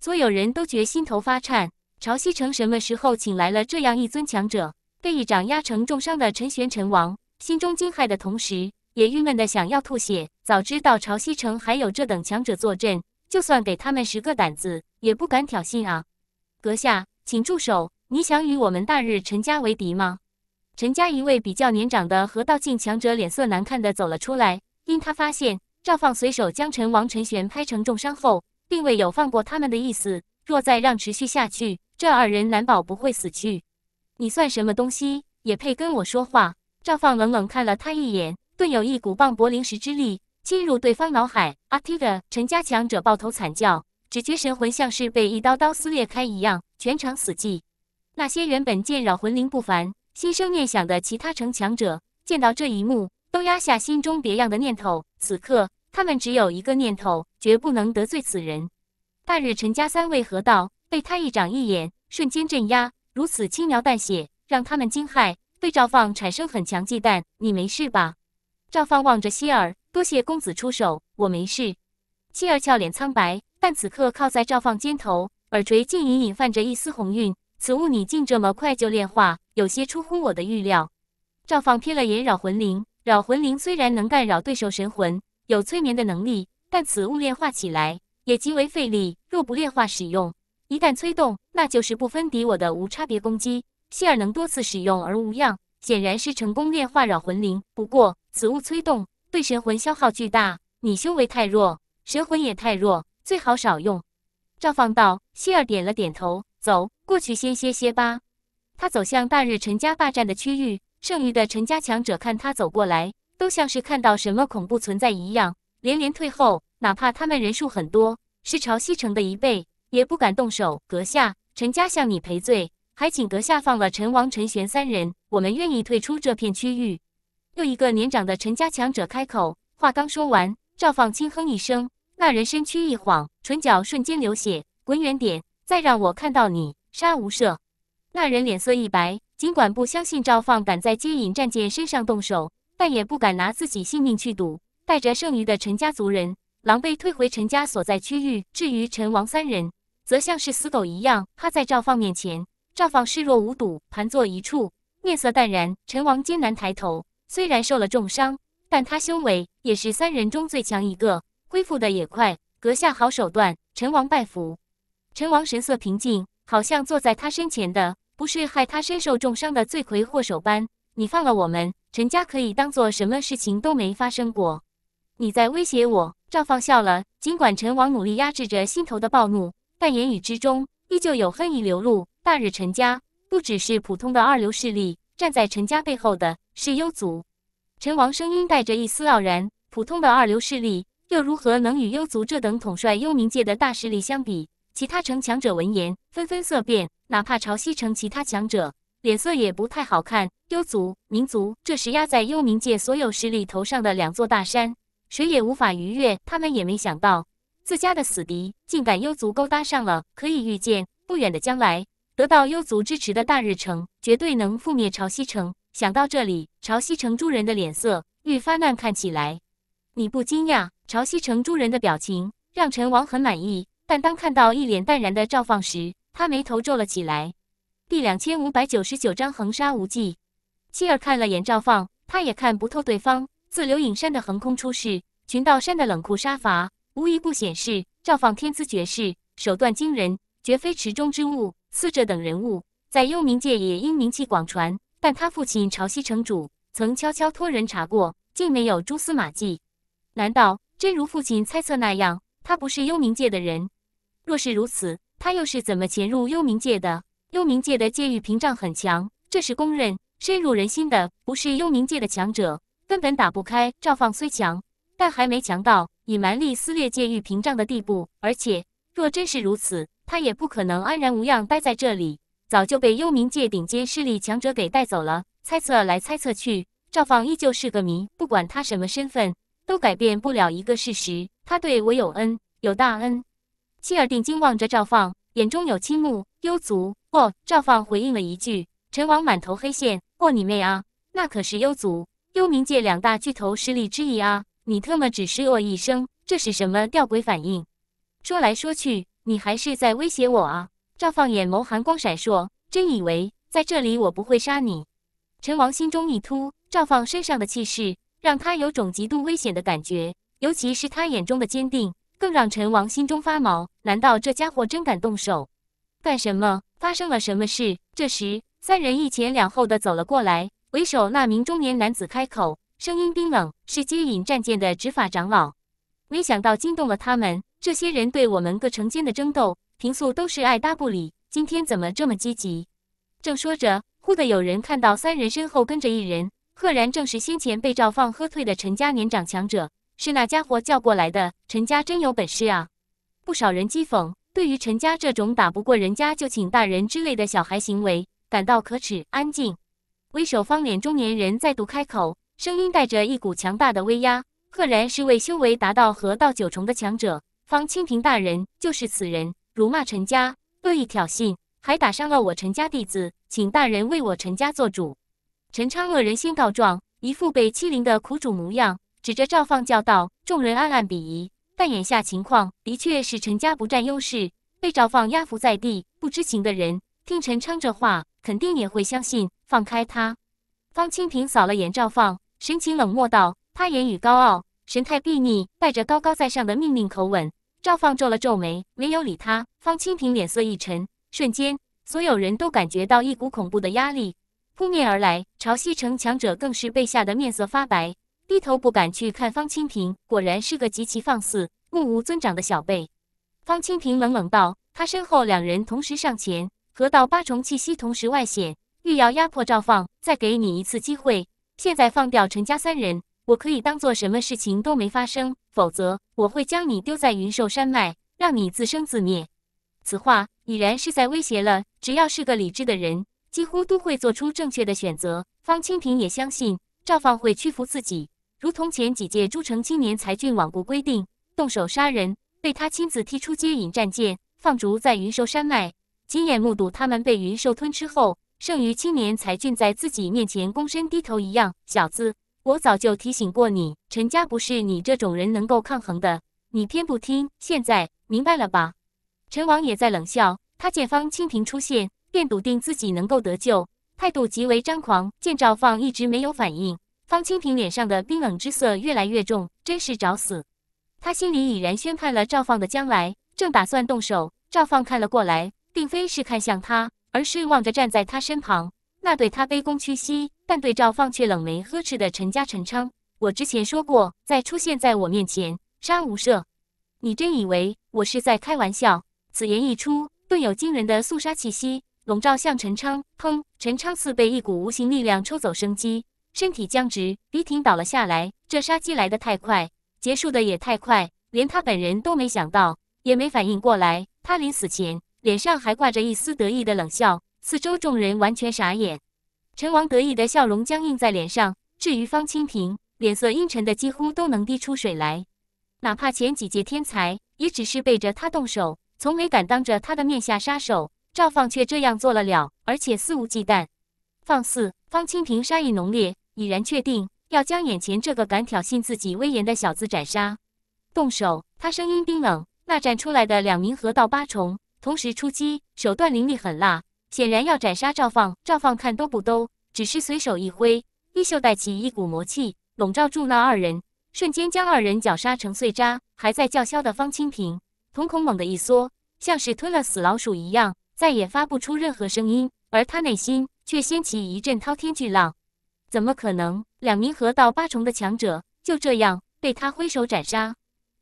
所有人都觉心头发颤，潮汐城什么时候请来了这样一尊强者？被一掌压成重伤的陈玄、陈王。心中惊骇的同时，也郁闷的想要吐血。早知道潮汐城还有这等强者坐镇，就算给他们十个胆子也不敢挑衅啊！阁下，请住手！你想与我们大日陈家为敌吗？陈家一位比较年长的河道境强者脸色难看的走了出来，因他发现赵放随手将陈王陈玄拍成重伤后，并未有放过他们的意思。若再让持续下去，这二人难保不会死去。你算什么东西，也配跟我说话？赵放冷冷看了他一眼，顿有一股磅礴灵石之力侵入对方脑海。阿提的陈家强者抱头惨叫，只觉神魂像是被一刀刀撕裂开一样。全场死寂。那些原本见扰魂灵不凡，心生念想的其他城强者，见到这一幕，都压下心中别样的念头。此刻，他们只有一个念头：绝不能得罪此人。大日陈家三位河道被他一掌一眼，瞬间镇压。如此轻描淡写，让他们惊骇。对赵放产生很强忌惮，你没事吧？赵放望着希儿，多谢公子出手，我没事。希儿俏脸苍白，但此刻靠在赵放肩头，耳垂竟隐隐泛着一丝红晕。此物你竟这么快就炼化，有些出乎我的预料。赵放瞥了眼扰魂铃，扰魂铃虽然能干扰对手神魂，有催眠的能力，但此物炼化起来也极为费力。若不炼化使用，一旦催动，那就是不分敌我的无差别攻击。希尔能多次使用而无恙，显然是成功炼化扰魂铃。不过此物催动对神魂消耗巨大，你修为太弱，神魂也太弱，最好少用。赵放道。希尔点了点头，走过去先歇歇吧。他走向大日陈家霸占的区域，剩余的陈家强者看他走过来，都像是看到什么恐怖存在一样，连连退后。哪怕他们人数很多，是朝西城的一倍，也不敢动手。阁下，陈家向你赔罪。还请阁下放了陈王、陈玄三人，我们愿意退出这片区域。又一个年长的陈家强者开口，话刚说完，赵放轻哼一声，那人身躯一晃，唇角瞬间流血，滚远点！再让我看到你，杀无赦！那人脸色一白，尽管不相信赵放敢在接引战舰身上动手，但也不敢拿自己性命去赌，带着剩余的陈家族人狼狈退回陈家所在区域。至于陈王三人，则像是死狗一样趴在赵放面前。赵放视若无睹，盘坐一处，面色淡然。陈王艰难抬头，虽然受了重伤，但他修为也是三人中最强一个，恢复的也快。阁下好手段，陈王拜服。陈王神色平静，好像坐在他身前的不是害他身受重伤的罪魁祸首般。你放了我们，陈家可以当做什么事情都没发生过。你在威胁我？赵放笑了。尽管陈王努力压制着心头的暴怒，但言语之中依旧有恨意流露。那日陈家不只是普通的二流势力，站在陈家背后的是幽族。陈王声音带着一丝傲然。普通的二流势力又如何能与幽族这等统帅幽冥界的大势力相比？其他城强者闻言纷纷色变，哪怕潮汐城其他强者脸色也不太好看。幽族、民族，这是压在幽冥界所有势力头上的两座大山，谁也无法逾越。他们也没想到自家的死敌竟敢幽族勾搭上了，可以预见，不远的将来。得到幽族支持的大日城，绝对能覆灭潮汐城。想到这里，潮汐城诸人的脸色愈发难看起来。你不惊讶，潮汐城诸人的表情让陈王很满意。但当看到一脸淡然的赵放时，他眉头皱了起来。第两千五百九十九章横杀无忌。妻儿看了眼赵放，他也看不透对方。自流影山的横空出世，群道山的冷酷杀伐，无一不显示赵放天资绝世，手段惊人，绝非池中之物。四者等人物在幽冥界也因名气广传，但他父亲潮汐城主曾悄悄托人查过，竟没有蛛丝马迹。难道真如父亲猜测那样，他不是幽冥界的人？若是如此，他又是怎么潜入幽冥界的？幽冥界的界域屏障很强，这是公认深入人心的。不是幽冥界的强者根本打不开。赵放虽强，但还没强到以蛮力撕裂界域屏障的地步。而且，若真是如此，他也不可能安然无恙待在这里，早就被幽冥界顶尖势力强者给带走了。猜测来猜测去，赵放依旧是个谜。不管他什么身份，都改变不了一个事实：他对我有恩，有大恩。妻儿定睛望着赵放，眼中有倾慕。幽族，哦，赵放回应了一句。陈王满头黑线，哦你妹啊！那可是幽族，幽冥界两大巨头势力之一啊！你特么只是我一生，这是什么吊诡反应？说来说去。你还是在威胁我啊！赵放眼眸寒光闪烁，真以为在这里我不会杀你？陈王心中一突，赵放身上的气势让他有种极度危险的感觉，尤其是他眼中的坚定，更让陈王心中发毛。难道这家伙真敢动手？干什么？发生了什么事？这时，三人一前两后的走了过来，为首那名中年男子开口，声音冰冷，是接引战舰的执法长老。没想到惊动了他们。这些人对我们各城间的争斗，平素都是爱搭不理，今天怎么这么积极？正说着，忽的有人看到三人身后跟着一人，赫然正是先前被赵放喝退的陈家年长强者，是那家伙叫过来的。陈家真有本事啊！不少人讥讽，对于陈家这种打不过人家就请大人之类的小孩行为感到可耻。安静，为首方脸中年人再度开口，声音带着一股强大的威压，赫然是位修为达到合道九重的强者。方清平大人就是此人，辱骂陈家，恶意挑衅，还打伤了我陈家弟子，请大人为我陈家做主。陈昌恶人先告状，一副被欺凌的苦主模样，指着赵放叫道：“众人暗暗鄙夷，但眼下情况的确是陈家不占优势，被赵放压服在地。不知情的人听陈昌这话，肯定也会相信，放开他。”方清平扫了眼赵放，神情冷漠道：“他言语高傲，神态睥睨，带着高高在上的命令口吻。”赵放皱了皱眉，没有理他。方清平脸色一沉，瞬间所有人都感觉到一股恐怖的压力扑面而来，朝西城强者更是被吓得面色发白，低头不敢去看。方清平果然是个极其放肆、目无尊长的小辈。方清平冷冷道：“他身后两人同时上前，河道八重气息同时外显，欲要压迫赵放。再给你一次机会，现在放掉陈家三人。”我可以当做什么事情都没发生，否则我会将你丢在云兽山脉，让你自生自灭。此话已然是在威胁了。只要是个理智的人，几乎都会做出正确的选择。方清平也相信赵放会屈服自己，如同前几届诸城青年才俊罔顾规定，动手杀人，被他亲自踢出接引战舰，放逐在云兽山脉。亲眼目睹他们被云兽吞吃后，剩余青年才俊在自己面前躬身低头一样，小子。我早就提醒过你，陈家不是你这种人能够抗衡的，你偏不听。现在明白了吧？陈王也在冷笑，他见方清平出现，便笃定自己能够得救，态度极为张狂。见赵放一直没有反应，方清平脸上的冰冷之色越来越重，真是找死。他心里已然宣判了赵放的将来，正打算动手。赵放看了过来，并非是看向他，而是望着站在他身旁那对他卑躬屈膝。但对赵放却冷眉呵斥的陈家陈昌，我之前说过，再出现在我面前，杀无赦！你真以为我是在开玩笑？此言一出，顿有惊人的肃杀气息笼罩向陈昌。砰！陈昌似被一股无形力量抽走生机，身体僵直，鼻挺倒了下来。这杀机来得太快，结束的也太快，连他本人都没想到，也没反应过来。他临死前脸上还挂着一丝得意的冷笑，四周众人完全傻眼。陈王得意的笑容僵硬在脸上。至于方清平，脸色阴沉的几乎都能滴出水来。哪怕前几届天才，也只是背着他动手，从没敢当着他的面下杀手。赵放却这样做了了，而且肆无忌惮。放肆！方清平杀意浓烈，已然确定要将眼前这个敢挑衅自己威严的小子斩杀。动手！他声音冰冷，那站出来的两名河道八重同时出击，手段凌厉狠辣。显然要斩杀赵放。赵放看都不兜，只是随手一挥，衣袖带起一股魔气，笼罩住那二人，瞬间将二人绞杀成碎渣。还在叫嚣的方清平，瞳孔猛地一缩，像是吞了死老鼠一样，再也发不出任何声音。而他内心却掀起一阵滔天巨浪：怎么可能？两名河道八重的强者就这样被他挥手斩杀？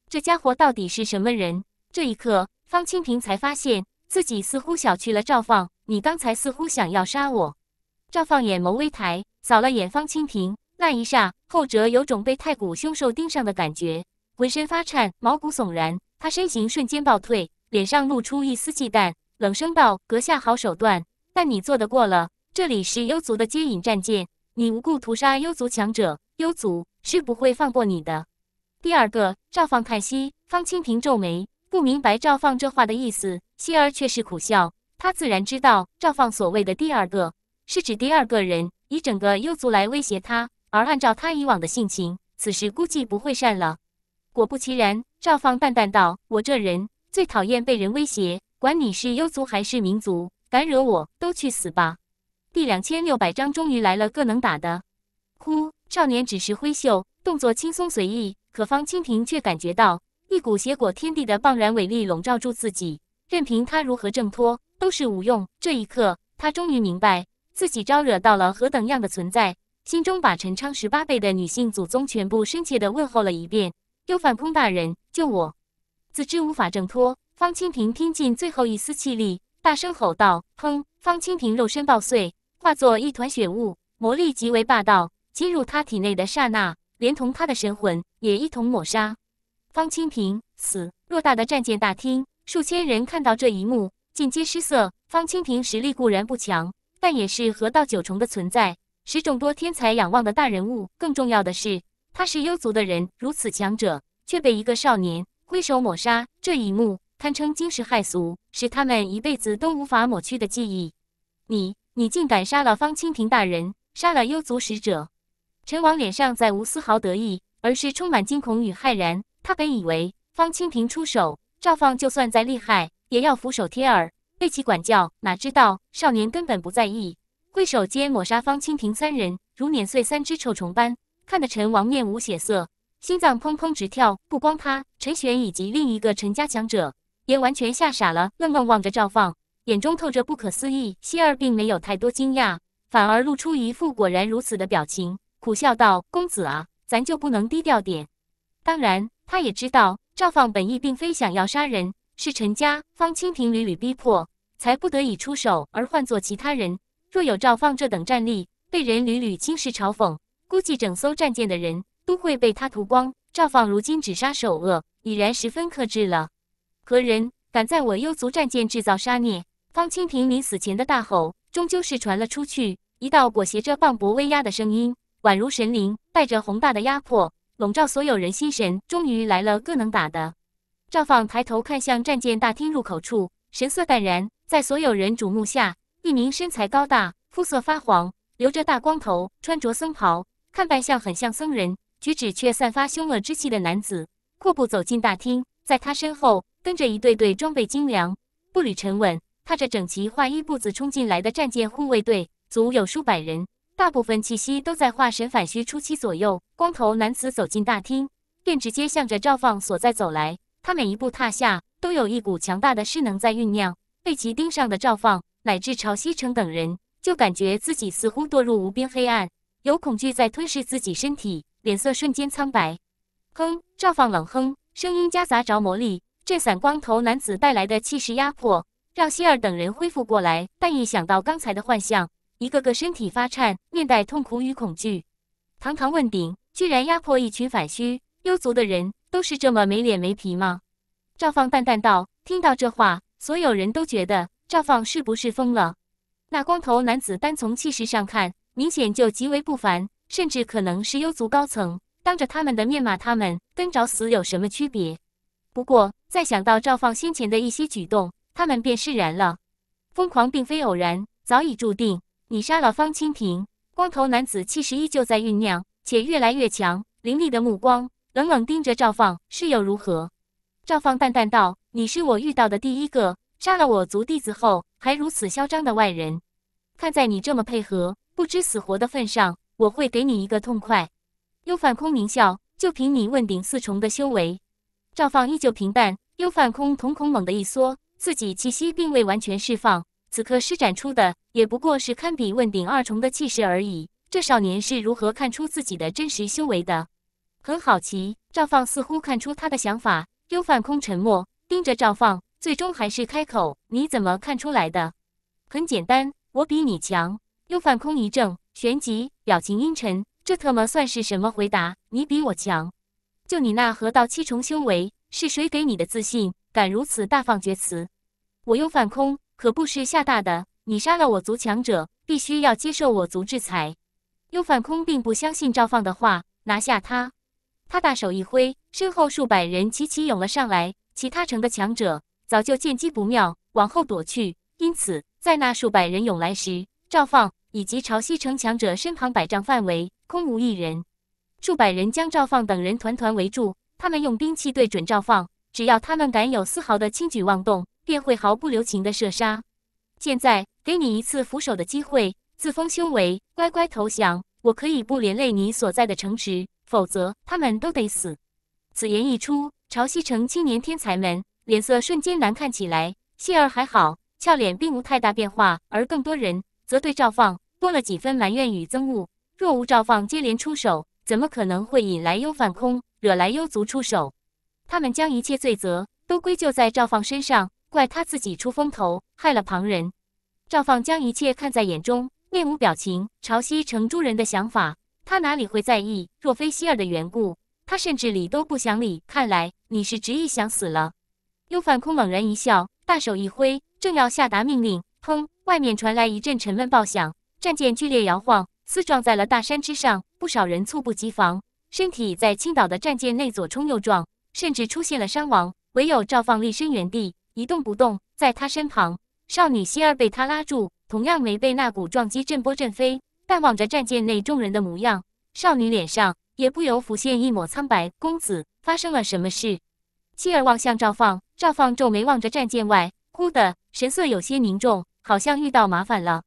这家伙到底是什么人？这一刻，方清平才发现自己似乎小觑了赵放。你刚才似乎想要杀我，赵放眼眸微抬，扫了眼方清平。那一下，后者有种被太古凶兽盯上的感觉，浑身发颤，毛骨悚然。他身形瞬间暴退，脸上露出一丝忌惮，冷声道：“阁下好手段，但你做得过了。这里是幽族的接引战舰，你无故屠杀幽族强者，幽族是不会放过你的。”第二个，赵放叹息。方清平皱眉，不明白赵放这话的意思。希儿却是苦笑。他自然知道赵放所谓的第二个是指第二个人以整个幽族来威胁他，而按照他以往的性情，此时估计不会善了。果不其然，赵放淡淡道：“我这人最讨厌被人威胁，管你是幽族还是民族，敢惹我都去死吧。”第两千六百章终于来了个能打的。呼，少年只是挥袖，动作轻松随意，可方清平却感觉到一股挟裹天地的磅然伟力笼罩住自己，任凭他如何挣脱。都是无用。这一刻，他终于明白自己招惹到了何等样的存在，心中把陈昌十八辈的女性祖宗全部深切的问候了一遍。又反空大人，救我！自知无法挣脱，方清平拼尽最后一丝气力，大声吼道：“砰！”方清平肉身爆碎，化作一团血雾。魔力极为霸道，侵入他体内的刹那，连同他的神魂也一同抹杀。方清平死。偌大的战舰大厅，数千人看到这一幕。尽皆失色。方清平实力固然不强，但也是河道九重的存在，十众多天才仰望的大人物。更重要的是，他是幽族的人，如此强者却被一个少年挥手抹杀，这一幕堪称惊世骇俗，是他们一辈子都无法抹去的记忆。你，你竟敢杀了方清平大人，杀了幽族使者！陈王脸上再无丝毫得意，而是充满惊恐与骇然。他本以为方清平出手，赵放就算再厉害。也要俯首贴耳，对其管教。哪知道少年根本不在意，挥手间抹杀方清平三人，如碾碎三只臭虫般。看得陈王面无血色，心脏砰砰直跳。不光他，陈玄以及另一个陈家强者也完全吓傻了，愣愣望着赵放，眼中透着不可思议。希儿并没有太多惊讶，反而露出一副果然如此的表情，苦笑道：“公子啊，咱就不能低调点？”当然，他也知道赵放本意并非想要杀人。是陈家方清平屡屡逼迫，才不得已出手。而换做其他人，若有赵放这等战力，被人屡屡轻视嘲讽，估计整艘战舰的人都会被他屠光。赵放如今只杀首恶，已然十分克制了。何人敢在我幽族战舰制造杀孽？方清平临死前的大吼，终究是传了出去。一道裹挟着磅礴威压的声音，宛如神灵，带着宏大的压迫，笼罩所有人心神。终于来了个能打的。赵放抬头看向战舰大厅入口处，神色淡然。在所有人瞩目下，一名身材高大、肤色发黄、留着大光头、穿着僧袍、看扮相很像僧人，举止却散发凶恶之气的男子，阔步走进大厅。在他身后，跟着一队队装备精良、步履沉稳、踏着整齐划一步子冲进来的战舰护卫队，足有数百人，大部分气息都在化神反虚初期左右。光头男子走进大厅，便直接向着赵放所在走来。他每一步踏下，都有一股强大的势能在酝酿。被其盯上的赵放乃至朝西城等人，就感觉自己似乎堕入无边黑暗，有恐惧在吞噬自己身体，脸色瞬间苍白。哼！赵放冷哼，声音夹杂着魔力。这散光头男子带来的气势压迫，让希尔等人恢复过来，但一想到刚才的幻象，一个个身体发颤，面带痛苦与恐惧。堂堂问鼎，居然压迫一群反虚！幽族的人都是这么没脸没皮吗？赵放淡淡道。听到这话，所有人都觉得赵放是不是疯了？那光头男子单从气势上看，明显就极为不凡，甚至可能是幽族高层。当着他们的面骂他们，跟找死有什么区别？不过再想到赵放先前的一些举动，他们便释然了。疯狂并非偶然，早已注定。你杀了方清平，光头男子气势依旧在酝酿，且越来越强。凌厉的目光。冷冷盯着赵放，是又如何？赵放淡淡道：“你是我遇到的第一个杀了我族弟子后还如此嚣张的外人。看在你这么配合、不知死活的份上，我会给你一个痛快。”幽梵空狞笑：“就凭你问鼎四重的修为？”赵放依旧平淡。幽梵空瞳孔猛地一缩，自己气息并未完全释放，此刻施展出的也不过是堪比问鼎二重的气势而已。这少年是如何看出自己的真实修为的？很好奇，赵放似乎看出他的想法，幽梵空沉默，盯着赵放，最终还是开口：“你怎么看出来的？很简单，我比你强。”幽梵空一怔，旋即表情阴沉：“这特么算是什么回答？你比我强？就你那河道七重修为，是谁给你的自信，敢如此大放厥词？我幽梵空可不是吓大的！你杀了我族强者，必须要接受我族制裁。”幽梵空并不相信赵放的话，拿下他。他大手一挥，身后数百人齐齐涌了上来。其他城的强者早就见机不妙，往后躲去。因此，在那数百人涌来时，赵放以及朝汐城强者身旁百丈范围空无一人。数百人将赵放等人团团围住，他们用兵器对准赵放，只要他们敢有丝毫的轻举妄动，便会毫不留情的射杀。现在，给你一次俯首的机会，自封修为，乖乖投降，我可以不连累你所在的城池。否则，他们都得死。此言一出，潮汐城青年天才们脸色瞬间难看起来。幸而还好，俏脸并无太大变化，而更多人则对赵放多了几分埋怨与憎恶。若无赵放接连出手，怎么可能会引来幽反空，惹来幽族出手？他们将一切罪责都归咎在赵放身上，怪他自己出风头，害了旁人。赵放将一切看在眼中，面无表情。潮汐城诸人的想法。他哪里会在意？若非希尔的缘故，他甚至理都不想理。看来你是执意想死了。幽梵空冷然一笑，大手一挥，正要下达命令，砰！外面传来一阵沉闷爆响，战舰剧烈摇晃，似撞在了大山之上。不少人猝不及防，身体在倾倒的战舰内左冲右撞，甚至出现了伤亡。唯有赵放立身原地一动不动，在他身旁，少女希尔被他拉住，同样没被那股撞击震波震飞。但望着战舰内众人的模样，少女脸上也不由浮现一抹苍白。公子，发生了什么事？妻儿望向赵放，赵放皱眉望着战舰外，忽的神色有些凝重，好像遇到麻烦了。